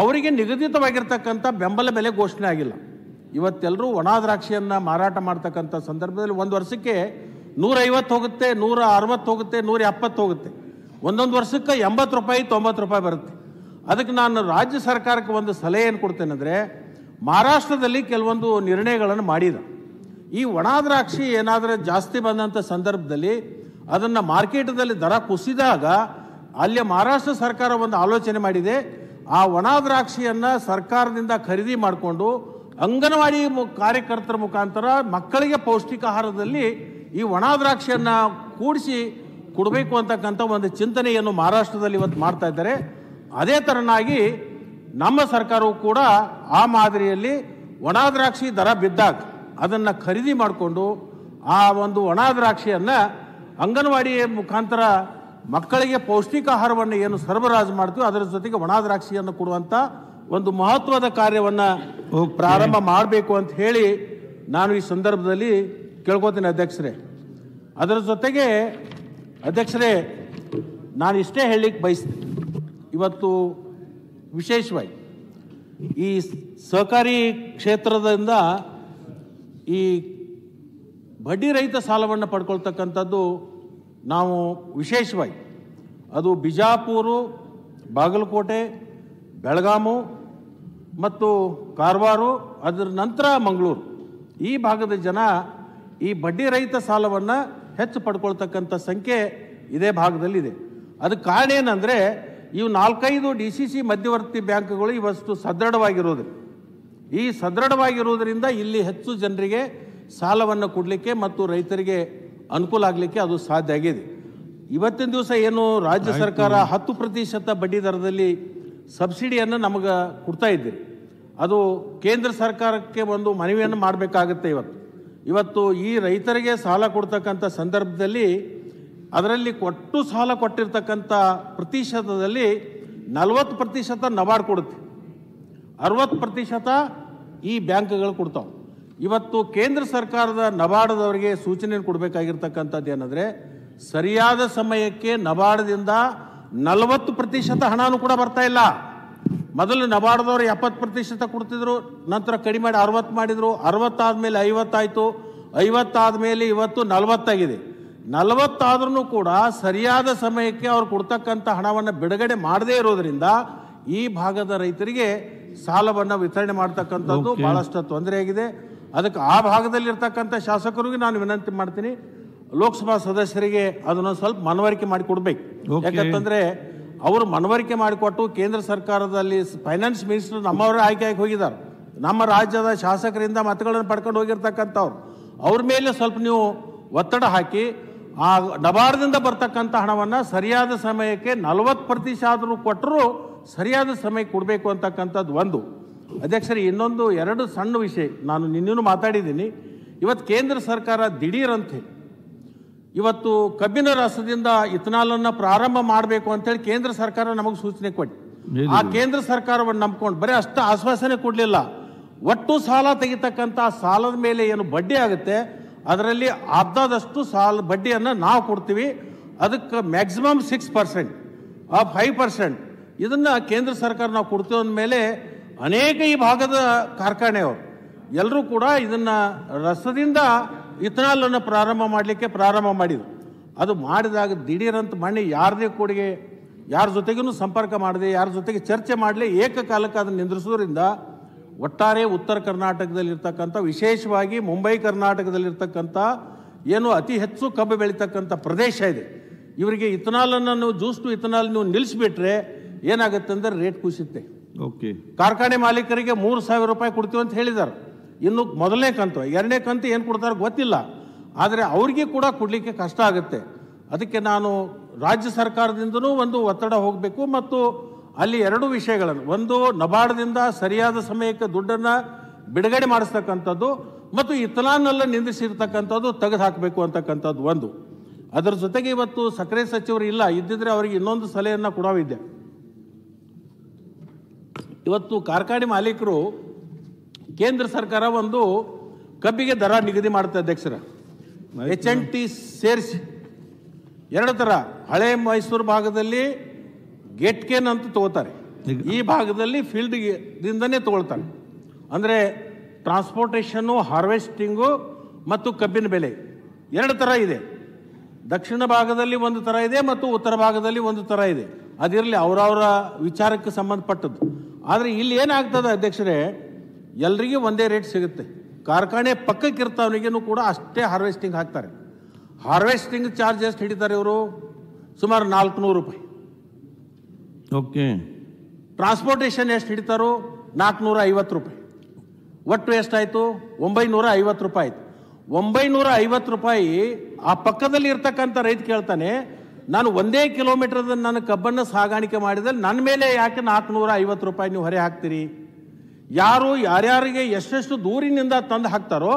ಅವರಿಗೆ ನಿಗದಿತವಾಗಿರ್ತಕ್ಕಂಥ ಬೆಂಬಲ ಬೆಲೆ ಘೋಷಣೆ ಆಗಿಲ್ಲ ಇವತ್ತೆಲ್ಲರೂ ಒಣ ದ್ರಾಕ್ಷಿಯನ್ನು ಮಾರಾಟ ಮಾಡ್ತಕ್ಕಂಥ ಸಂದರ್ಭದಲ್ಲಿ ಒಂದು ವರ್ಷಕ್ಕೆ ನೂರೈವತ್ತು ಹೋಗುತ್ತೆ ನೂರ ಅರವತ್ತು ಹೋಗುತ್ತೆ ನೂರ ಎಪ್ಪತ್ತು ಹೋಗುತ್ತೆ ಒಂದೊಂದು ವರ್ಷಕ್ಕೆ ಎಂಬತ್ತು ರೂಪಾಯಿ ತೊಂಬತ್ತು ರೂಪಾಯಿ ಬರುತ್ತೆ ಅದಕ್ಕೆ ನಾನು ರಾಜ್ಯ ಸರ್ಕಾರಕ್ಕೆ ಒಂದು ಸಲಹೆ ಸಲಹೆಯನ್ನು ಕೊಡ್ತೇನೆಂದರೆ ಮಹಾರಾಷ್ಟ್ರದಲ್ಲಿ ಕೆಲವೊಂದು ನಿರ್ಣಯಗಳನ್ನು ಮಾಡಿದ ಈ ಒಣ ದ್ರಾಕ್ಷಿ ಏನಾದರೂ ಜಾಸ್ತಿ ಬಂದಂಥ ಸಂದರ್ಭದಲ್ಲಿ ಅದನ್ನು ಮಾರ್ಕೆಟದಲ್ಲಿ ದರ ಕುಸಿದಾಗ ಅಲ್ಲಿ ಮಹಾರಾಷ್ಟ್ರ ಸರ್ಕಾರ ಒಂದು ಆಲೋಚನೆ ಮಾಡಿದೆ ಆ ಒಣ ದ್ರಾಕ್ಷಿಯನ್ನು ಸರ್ಕಾರದಿಂದ ಖರೀದಿ ಮಾಡಿಕೊಂಡು ಅಂಗನವಾಡಿ ಕಾರ್ಯಕರ್ತರ ಮುಖಾಂತರ ಮಕ್ಕಳಿಗೆ ಪೌಷ್ಟಿಕಾಹಾರದಲ್ಲಿ ಈ ಒಣ ದ್ರಾಕ್ಷಿಯನ್ನು ಕೂಡಿಸಿ ಕೊಡಬೇಕು ಅಂತಕ್ಕಂಥ ಒಂದು ಚಿಂತನೆಯನ್ನು ಮಹಾರಾಷ್ಟ್ರದಲ್ಲಿ ಇವತ್ತು ಮಾಡ್ತಾ ಇದ್ದಾರೆ ಅದೇ ಥರನಾಗಿ ನಮ್ಮ ಸರ್ಕಾರವು ಕೂಡ ಆ ಮಾದರಿಯಲ್ಲಿ ಒಣ ದ್ರಾಕ್ಷಿ ದರ ಬಿದ್ದಾಗ ಅದನ್ನು ಖರೀದಿ ಮಾಡಿಕೊಂಡು ಆ ಒಂದು ಒಣ ದ್ರಾಕ್ಷಿಯನ್ನು ಅಂಗನವಾಡಿಯ ಮುಖಾಂತರ ಮಕ್ಕಳಿಗೆ ಪೌಷ್ಟಿಕ ಆಹಾರವನ್ನು ಏನು ಸರಬರಾಜು ಮಾಡ್ತೀವಿ ಅದರ ಜೊತೆಗೆ ಒಣ ದ್ರಾಕ್ಷಿಯನ್ನು ಕೊಡುವಂಥ ಒಂದು ಮಹತ್ವದ ಕಾರ್ಯವನ್ನು ಪ್ರಾರಂಭ ಮಾಡಬೇಕು ಅಂತ ಹೇಳಿ ನಾನು ಈ ಸಂದರ್ಭದಲ್ಲಿ ಕೇಳ್ಕೊತೀನಿ ಅಧ್ಯಕ್ಷರೇ ಅದರ ಜೊತೆಗೆ ಅಧ್ಯಕ್ಷರೇ ನಾನು ಇಷ್ಟೇ ಹೇಳಲಿಕ್ಕೆ ಬಯಸ್ತೀನಿ ಇವತ್ತು ವಿಶೇಷವಾಗಿ ಈ ಸಹಕಾರಿ ಕ್ಷೇತ್ರದಿಂದ ಈ ಬಡ್ಡಿ ರಹಿತ ಸಾಲವನ್ನು ಪಡ್ಕೊಳ್ತಕ್ಕಂಥದ್ದು ನಾವು ವಿಶೇಷವಾಗಿ ಅದು ಬಿಜಾಪುರು ಬಾಗಲಕೋಟೆ ಬೆಳಗಾಮು ಮತ್ತು ಕಾರವಾರ ಅದರ ನಂತರ ಮಂಗಳೂರು ಈ ಭಾಗದ ಜನ ಈ ಬಡ್ಡಿ ರಹಿತ ಸಾಲವನ್ನು ಹೆಚ್ಚು ಪಡ್ಕೊಳ್ತಕ್ಕಂಥ ಸಂಖ್ಯೆ ಇದೇ ಭಾಗದಲ್ಲಿದೆ ಅದಕ್ಕೆ ಕಾರಣ ಏನಂದರೆ ಇವು ನಾಲ್ಕೈದು ಡಿ ಸಿ ಸಿ ಮಧ್ಯವರ್ತಿ ಬ್ಯಾಂಕ್ಗಳು ಇವತ್ತು ಸದೃಢವಾಗಿರುವುದಿಲ್ಲ ಈ ಸದೃಢವಾಗಿರುವುದರಿಂದ ಇಲ್ಲಿ ಹೆಚ್ಚು ಜನರಿಗೆ ಸಾಲವನ್ನು ಕೊಡಲಿಕ್ಕೆ ಮತ್ತು ರೈತರಿಗೆ ಅನುಕೂಲ ಆಗಲಿಕ್ಕೆ ಅದು ಸಾಧ್ಯ ಆಗಿದೆ ಇವತ್ತಿನ ದಿವಸ ಏನು ರಾಜ್ಯ ಸರ್ಕಾರ ಹತ್ತು ಪ್ರತಿಶತ ಬಡ್ಡಿ ದರದಲ್ಲಿ ಸಬ್ಸಿಡಿಯನ್ನು ನಮಗೆ ಕೊಡ್ತಾ ಇದ್ದೀರಿ ಅದು ಕೇಂದ್ರ ಸರ್ಕಾರಕ್ಕೆ ಒಂದು ಮನವಿಯನ್ನು ಮಾಡಬೇಕಾಗುತ್ತೆ ಇವತ್ತು ಇವತ್ತು ಈ ರೈತರಿಗೆ ಸಾಲ ಕೊಡ್ತಕ್ಕಂಥ ಸಂದರ್ಭದಲ್ಲಿ ಅದರಲ್ಲಿ ಕೊಟ್ಟು ಸಾಲ ಕೊಟ್ಟಿರ್ತಕ್ಕಂಥ ಪ್ರತಿಶತದಲ್ಲಿ ನಲವತ್ತು ಪ್ರತಿಶತ ನಬಾರ್ಡ್ ಕೊಡುತ್ತೆ ಅರವತ್ತು ಪ್ರತಿಶತ ಈ ಬ್ಯಾಂಕ್ಗಳು ಕೊಡ್ತಾವೆ ಇವತ್ತು ಕೇಂದ್ರ ಸರ್ಕಾರದ ನಬಾರ್ಡ್ದವರಿಗೆ ಸೂಚನೆ ಕೊಡಬೇಕಾಗಿರ್ತಕ್ಕಂಥದ್ದು ಏನಂದರೆ ಸರಿಯಾದ ಸಮಯಕ್ಕೆ ನಬಾರ್ಡ್ದಿಂದ ನಲವತ್ತು ಪ್ರತಿಶತ ಹಣನೂ ಕೂಡ ಬರ್ತಾ ಇಲ್ಲ ಮೊದಲು ನಬಾರ್ಡ್ದವ್ರು ಎಪ್ಪತ್ತು ಪ್ರತಿಶತ ಕೊಡ್ತಿದ್ರು ನಂತರ ಕಡಿಮೆ ಮಾಡಿ ಅರವತ್ತು ಮಾಡಿದರು ಅರವತ್ತಾದ ಮೇಲೆ ಐವತ್ತಾಯಿತು ಐವತ್ತಾದ ಮೇಲೆ ಇವತ್ತು ನಲವತ್ತಾಗಿದೆ ನಲವತ್ತಾದ್ರೂ ಕೂಡ ಸರಿಯಾದ ಸಮಯಕ್ಕೆ ಅವ್ರು ಕೊಡ್ತಕ್ಕಂಥ ಹಣವನ್ನು ಬಿಡುಗಡೆ ಮಾಡದೇ ಇರೋದ್ರಿಂದ ಈ ಭಾಗದ ರೈತರಿಗೆ ಸಾಲವನ್ನು ವಿತರಣೆ ಮಾಡ್ತಕ್ಕಂಥದ್ದು ಬಹಳಷ್ಟು ತೊಂದರೆಯಾಗಿದೆ ಅದಕ್ಕೆ ಆ ಭಾಗದಲ್ಲಿ ಇರ್ತಕ್ಕಂಥ ಶಾಸಕರಿಗೆ ನಾನು ವಿನಂತಿ ಮಾಡ್ತೀನಿ ಲೋಕಸಭಾ ಸದಸ್ಯರಿಗೆ ಅದನ್ನು ಸ್ವಲ್ಪ ಮನವರಿಕೆ ಮಾಡಿ ಕೊಡ್ಬೇಕು ಯಾಕಂತಂದ್ರೆ ಅವರು ಮನವರಿಕೆ ಮಾಡಿಕೊಟ್ಟು ಕೇಂದ್ರ ಸರ್ಕಾರದಲ್ಲಿ ಫೈನಾನ್ಸ್ ಮಿನಿಸ್ಟರ್ ನಮ್ಮವರೇ ಆಯ್ಕೆಯಾಗಿ ಹೋಗಿದ್ದಾರೆ ನಮ್ಮ ರಾಜ್ಯದ ಶಾಸಕರಿಂದ ಮತಗಳನ್ನು ಪಡ್ಕೊಂಡು ಹೋಗಿರ್ತಕ್ಕಂಥವ್ರು ಅವ್ರ ಮೇಲೆ ಸ್ವಲ್ಪ ನೀವು ಒತ್ತಡ ಹಾಕಿ ಆ ಡಬಾರ್ದಿಂದ ಬರ್ತಕ್ಕಂಥ ಹಣವನ್ನು ಸರಿಯಾದ ಸಮಯಕ್ಕೆ ನಲವತ್ತು ಪ್ರತಿಶತ ಆದರೂ ಕೊಟ್ಟರೂ ಸರಿಯಾದ ಸಮಯ ಕೊಡಬೇಕು ಅಂತಕ್ಕಂಥದ್ದು ಒಂದು ಅಧ್ಯಕ್ಷರೇ ಇನ್ನೊಂದು ಎರಡು ಸಣ್ಣ ವಿಷಯ ನಾನು ನಿನ್ನೂ ಮಾತಾಡಿದ್ದೀನಿ ಇವತ್ತು ಕೇಂದ್ರ ಸರ್ಕಾರ ದಿಢೀರಂತೆ ಇವತ್ತು ಕಬ್ಬಿನ ರಸದಿಂದ ಇಥನಾಲನ್ನು ಪ್ರಾರಂಭ ಮಾಡಬೇಕು ಅಂತೇಳಿ ಕೇಂದ್ರ ಸರ್ಕಾರ ನಮಗೆ ಸೂಚನೆ ಕೊಟ್ಟು ಆ ಕೇಂದ್ರ ಸರ್ಕಾರವನ್ನು ನಂಬ್ಕೊಂಡು ಬರೀ ಅಷ್ಟು ಆಶ್ವಾಸನೆ ಕೊಡಲಿಲ್ಲ ಒಟ್ಟು ಸಾಲ ತೆಗಿತಕ್ಕಂಥ ಸಾಲದ ಮೇಲೆ ಏನು ಬಡ್ಡಿ ಆಗುತ್ತೆ ಅದರಲ್ಲಿ ಅರ್ಧದಷ್ಟು ಸಾಲ ಬಡ್ಡಿಯನ್ನು ನಾವು ಕೊಡ್ತೀವಿ ಅದಕ್ಕೆ ಮ್ಯಾಕ್ಸಿಮಮ್ ಸಿಕ್ಸ್ ಪರ್ಸೆಂಟ್ ಆ ಫೈವ್ ಪರ್ಸೆಂಟ್ ಇದನ್ನು ಕೇಂದ್ರ ಸರ್ಕಾರ ನಾವು ಕೊಡ್ತೀವಿ ಅಂದಮೇಲೆ ಅನೇಕ ಈ ಭಾಗದ ಕಾರ್ಖಾನೆಯವರು ಎಲ್ಲರೂ ಕೂಡ ಇದನ್ನು ರಸದಿಂದ ಇಥನಾಲನ್ನು ಪ್ರಾರಂಭ ಮಾಡಲಿಕ್ಕೆ ಪ್ರಾರಂಭ ಮಾಡಿದರು ಅದು ಮಾಡಿದಾಗ ದಿಢೀರಂತ ಮಣ್ಣೆ ಯಾರದೇ ಕೊಡುಗೆ ಯಾರ ಜೊತೆಗೂ ಸಂಪರ್ಕ ಮಾಡಿದೆ ಯಾರ ಜೊತೆಗೆ ಚರ್ಚೆ ಮಾಡಲಿ ಏಕಕಾಲಕ್ಕೆ ಅದನ್ನು ನಿಂದ್ರಿಸೋದ್ರಿಂದ ಒಟ್ಟಾರೆ ಉತ್ತರ ಕರ್ನಾಟಕದಲ್ಲಿರ್ತಕ್ಕಂಥ ವಿಶೇಷವಾಗಿ ಮುಂಬೈ ಕರ್ನಾಟಕದಲ್ಲಿರ್ತಕ್ಕಂಥ ಏನು ಅತಿ ಹೆಚ್ಚು ಕಬ್ಬು ಬೆಳೀತಕ್ಕಂಥ ಪ್ರದೇಶ ಇದೆ ಇವರಿಗೆ ಇಥನಾಲನ್ನು ನೀವು ಜೂಸ್ಟು ಇಥನಾಲ್ ನೀವು ನಿಲ್ಲಿಸ್ಬಿಟ್ರೆ ಏನಾಗುತ್ತೆ ಅಂದರೆ ರೇಟ್ ಕುಸಿತೆ ಓಕೆ ಕಾರ್ಖಾನೆ ಮಾಲೀಕರಿಗೆ ಮೂರು ಸಾವಿರ ರೂಪಾಯಿ ಕೊಡ್ತೀವಿ ಅಂತ ಹೇಳಿದ್ದಾರೆ ಇನ್ನು ಮೊದಲನೇ ಕಂತು ಎರಡನೇ ಕಂತು ಏನು ಕೊಡ್ತಾರೆ ಗೊತ್ತಿಲ್ಲ ಆದರೆ ಅವ್ರಿಗೆ ಕೂಡ ಕೊಡಲಿಕ್ಕೆ ಕಷ್ಟ ಆಗುತ್ತೆ ಅದಕ್ಕೆ ನಾನು ರಾಜ್ಯ ಸರ್ಕಾರದಿಂದನೂ ಒಂದು ಒತ್ತಡ ಹೋಗಬೇಕು ಮತ್ತು ಅಲ್ಲಿ ಎರಡು ವಿಷಯಗಳನ್ನು ಒಂದು ನಬಾರ್ಡ್ದಿಂದ ಸರಿಯಾದ ಸಮಯಕ್ಕೆ ದುಡ್ಡನ್ನು ಬಿಡುಗಡೆ ಮಾಡಿಸ್ತಕ್ಕಂಥದ್ದು ಮತ್ತು ಇಥನಾಲ್ನೆಲ್ಲ ನಿಂದಿಸಿರ್ತಕ್ಕಂಥದ್ದು ತೆಗೆದು ಹಾಕಬೇಕು ಅಂತಕ್ಕಂಥದ್ದು ಒಂದು ಅದರ ಜೊತೆಗೆ ಇವತ್ತು ಸಕ್ಕರೆ ಸಚಿವರು ಇಲ್ಲ ಇದ್ದಿದ್ರೆ ಅವರಿಗೆ ಇನ್ನೊಂದು ಸಲಹೆಯನ್ನು ಕೊಡವಿದ್ದೆ ಇವತ್ತು ಕಾರ್ಖಾನೆ ಮಾಲೀಕರು ಕೇಂದ್ರ ಸರ್ಕಾರ ಒಂದು ಕಬ್ಬಿಗೆ ದರ ನಿಗದಿ ಮಾಡುತ್ತೆ ಅಧ್ಯಕ್ಷರ ಎಚ್ ಎನ್ ಟಿ ಸೇರಿಸಿ ಎರಡು ಥರ ಹಳೆ ಮೈಸೂರು ಭಾಗದಲ್ಲಿ ಗೆಟ್ಕೇನ್ ಅಂತ ತಗೋತಾರೆ ಈ ಭಾಗದಲ್ಲಿ ದಿಂದನೇ ತಗೊಳ್ತಾರೆ ಅಂದರೆ ಟ್ರಾನ್ಸ್ಪೋರ್ಟೇಷನ್ನು ಹಾರ್ವೆಸ್ಟಿಂಗು ಮತ್ತು ಕಬ್ಬಿನ ಬೆಲೆ ಎರಡು ಥರ ಇದೆ ದಕ್ಷಿಣ ಭಾಗದಲ್ಲಿ ಒಂದು ಥರ ಇದೆ ಮತ್ತು ಉತ್ತರ ಭಾಗದಲ್ಲಿ ಒಂದು ಥರ ಇದೆ ಅದಿರಲಿ ಅವರವರ ವಿಚಾರಕ್ಕೆ ಸಂಬಂಧಪಟ್ಟದ್ದು ಆದರೆ ಇಲ್ಲಿ ಏನಾಗ್ತದೆ ಅಧ್ಯಕ್ಷರೇ ಎಲ್ರಿಗೂ ಒಂದೇ ರೇಟ್ ಸಿಗುತ್ತೆ ಕಾರ್ಖಾನೆ ಪಕ್ಕಕ್ಕೆ ಇರ್ತವನಿಗೂ ಕೂಡ ಅಷ್ಟೇ ಹಾರ್ವೆಸ್ಟಿಂಗ್ ಹಾಕ್ತಾರೆ ಹಾರ್ವೆಸ್ಟಿಂಗ್ ಚಾರ್ಜ್ ಎಷ್ಟು ಹಿಡಿತಾರೆ ಇವರು ಸುಮಾರು ನಾಲ್ಕುನೂರು ರೂಪಾಯಿ ಓಕೆ ಟ್ರಾನ್ಸ್ಪೋರ್ಟೇಷನ್ ಎಷ್ಟು ಹಿಡಿತಾರೋ ನಾಲ್ಕುನೂರ ಐವತ್ತು ರೂಪಾಯಿ ಒಟ್ಟು ಎಷ್ಟಾಯಿತು ಒಂಬೈನೂರ ಐವತ್ತು ರೂಪಾಯಿ ಆಯಿತು ಒಂಬೈನೂರ ಐವತ್ತು ರೂಪಾಯಿ ಆ ಪಕ್ಕದಲ್ಲಿ ಇರ್ತಕ್ಕಂಥ ರೈತ ಕೇಳ್ತಾನೆ ನಾನು ಒಂದೇ ಕಿಲೋಮೀಟರ್ದ ನನ್ನ ಕಬ್ಬನ್ನು ಸಾಗಾಣಿಕೆ ಮಾಡಿದ್ರೆ ನನ್ನ ಮೇಲೆ ಯಾಕೆ ನಾಲ್ಕುನೂರ ಐವತ್ತು ರೂಪಾಯಿ ನೀವು ಹೊರೆ ಹಾಕ್ತೀರಿ ಯಾರು ಯಾರ್ಯಾರಿಗೆ ಎಷ್ಟೆಷ್ಟು ದೂರಿನಿಂದ ತಂದು ಹಾಕ್ತಾರೋ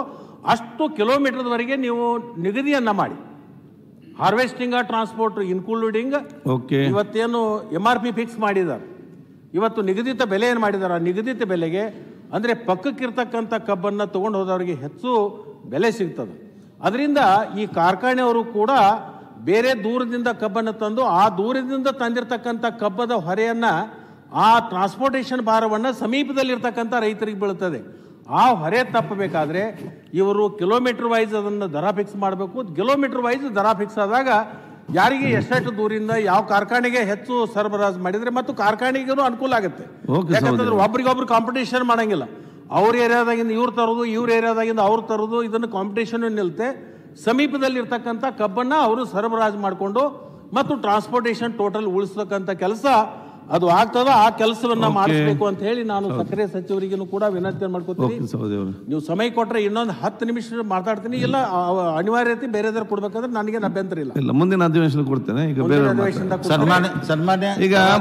ಅಷ್ಟು ಕಿಲೋಮೀಟರ್ದವರೆಗೆ ನೀವು ನಿಗದಿಯನ್ನು ಮಾಡಿ ಹಾರ್ವೆಸ್ಟಿಂಗ್ ಟ್ರಾನ್ಸ್ಪೋರ್ಟ್ ಇನ್ಕ್ಲೂಡಿಂಗ್ ಓಕೆ ಇವತ್ತೇನು ಎಮ್ ಆರ್ ಪಿ ಫಿಕ್ಸ್ ಮಾಡಿದ್ದಾರೆ ಇವತ್ತು ನಿಗದಿತ ಬೆಲೆ ಏನು ಮಾಡಿದ್ದಾರೆ ಆ ನಿಗದಿತ ಬೆಲೆಗೆ ಅಂದರೆ ಪಕ್ಕಕ್ಕಿರ್ತಕ್ಕಂಥ ಕಬ್ಬನ್ನು ತೊಗೊಂಡು ಹೋದವರಿಗೆ ಹೆಚ್ಚು ಬೆಲೆ ಸಿಗ್ತದೆ ಅದರಿಂದ ಈ ಕಾರ್ಖಾನೆಯವರು ಕೂಡ ಬೇರೆ ದೂರದಿಂದ ಕಬ್ಬನ್ನು ತಂದು ಆ ದೂರದಿಂದ ತಂದಿರತಕ್ಕಂಥ ಕಬ್ಬದ ಹೊರೆಯನ್ನು ಆ ಟ್ರಾನ್ಸ್ಪೋರ್ಟೇಷನ್ ಭಾರವನ್ನು ಸಮೀಪದಲ್ಲಿರ್ತಕ್ಕಂಥ ರೈತರಿಗೆ ಬೀಳುತ್ತದೆ ಆ ಹೊರೆ ತಪ್ಪಬೇಕಾದ್ರೆ ಇವರು ಕಿಲೋಮೀಟರ್ ವೈಸ್ ಅದನ್ನು ದರ ಫಿಕ್ಸ್ ಮಾಡಬೇಕು ಕಿಲೋಮೀಟರ್ ವೈಸ್ ದರ ಫಿಕ್ಸ್ ಆದಾಗ ಯಾರಿಗೆ ಎಷ್ಟೆಷ್ಟು ದೂರಿಂದ ಯಾವ ಕಾರ್ಖಾನೆಗೆ ಹೆಚ್ಚು ಸರಬರಾಜು ಮಾಡಿದರೆ ಮತ್ತು ಕಾರ್ಖಾನೆಗೂ ಅನುಕೂಲ ಆಗುತ್ತೆ ಯಾಕಂತಂದ್ರೆ ಒಬ್ರಿಗೊಬ್ರು ಕಾಂಪಿಟೇಷನ್ ಮಾಡಂಗಿಲ್ಲ ಅವ್ರ ಏರಿಯಾದಾಗಿಂದ ಇವ್ರು ತರೋದು ಇವ್ರ ಏರಿಯಾದಾಗಿಂದ ಅವ್ರು ತರೋದು ಇದನ್ನು ನಿಲ್ತೆ ನಿಲ್ಲುತ್ತೆ ಸಮೀಪದಲ್ಲಿರ್ತಕ್ಕಂಥ ಕಬ್ಬನ್ನು ಅವರು ಸರಬರಾಜು ಮಾಡಿಕೊಂಡು ಮತ್ತು ಟ್ರಾನ್ಸ್ಪೋರ್ಟೇಷನ್ ಟೋಟಲ್ ಉಳಿಸ್ತಕ್ಕಂಥ ಕೆಲಸ ಅದು ಆಗ್ತದ ಆ ಕೆಲಸವನ್ನ ಮಾಡಿಸಬೇಕು ಅಂತ ಹೇಳಿ ನಾನು ಸಕ್ಕರೆ ಸಚಿವರಿಗೂ ಕೂಡ ವಿನಂತಿ ಮಾಡ್ಕೋತೀನಿ ನೀವು ಸಮಯ ಕೊಟ್ಟರೆ ಇನ್ನೊಂದು ಹತ್ತು ನಿಮಿಷ ಮಾತಾಡ್ತೀನಿ ಇಲ್ಲ ಅನಿವಾರ್ಯತೆ ಬೇರೆದವ್ರು ಕೊಡ್ಬೇಕಂದ್ರೆ ನನಗೆ ಅಭ್ಯಂತರ
ಇಲ್ಲ ಮುಂದಿನ ಅಧಿವೇಶನ ಕೊಡ್ತೇನೆ ಈಗ
ಸನ್ಮಾನ್ಯ ಈಗ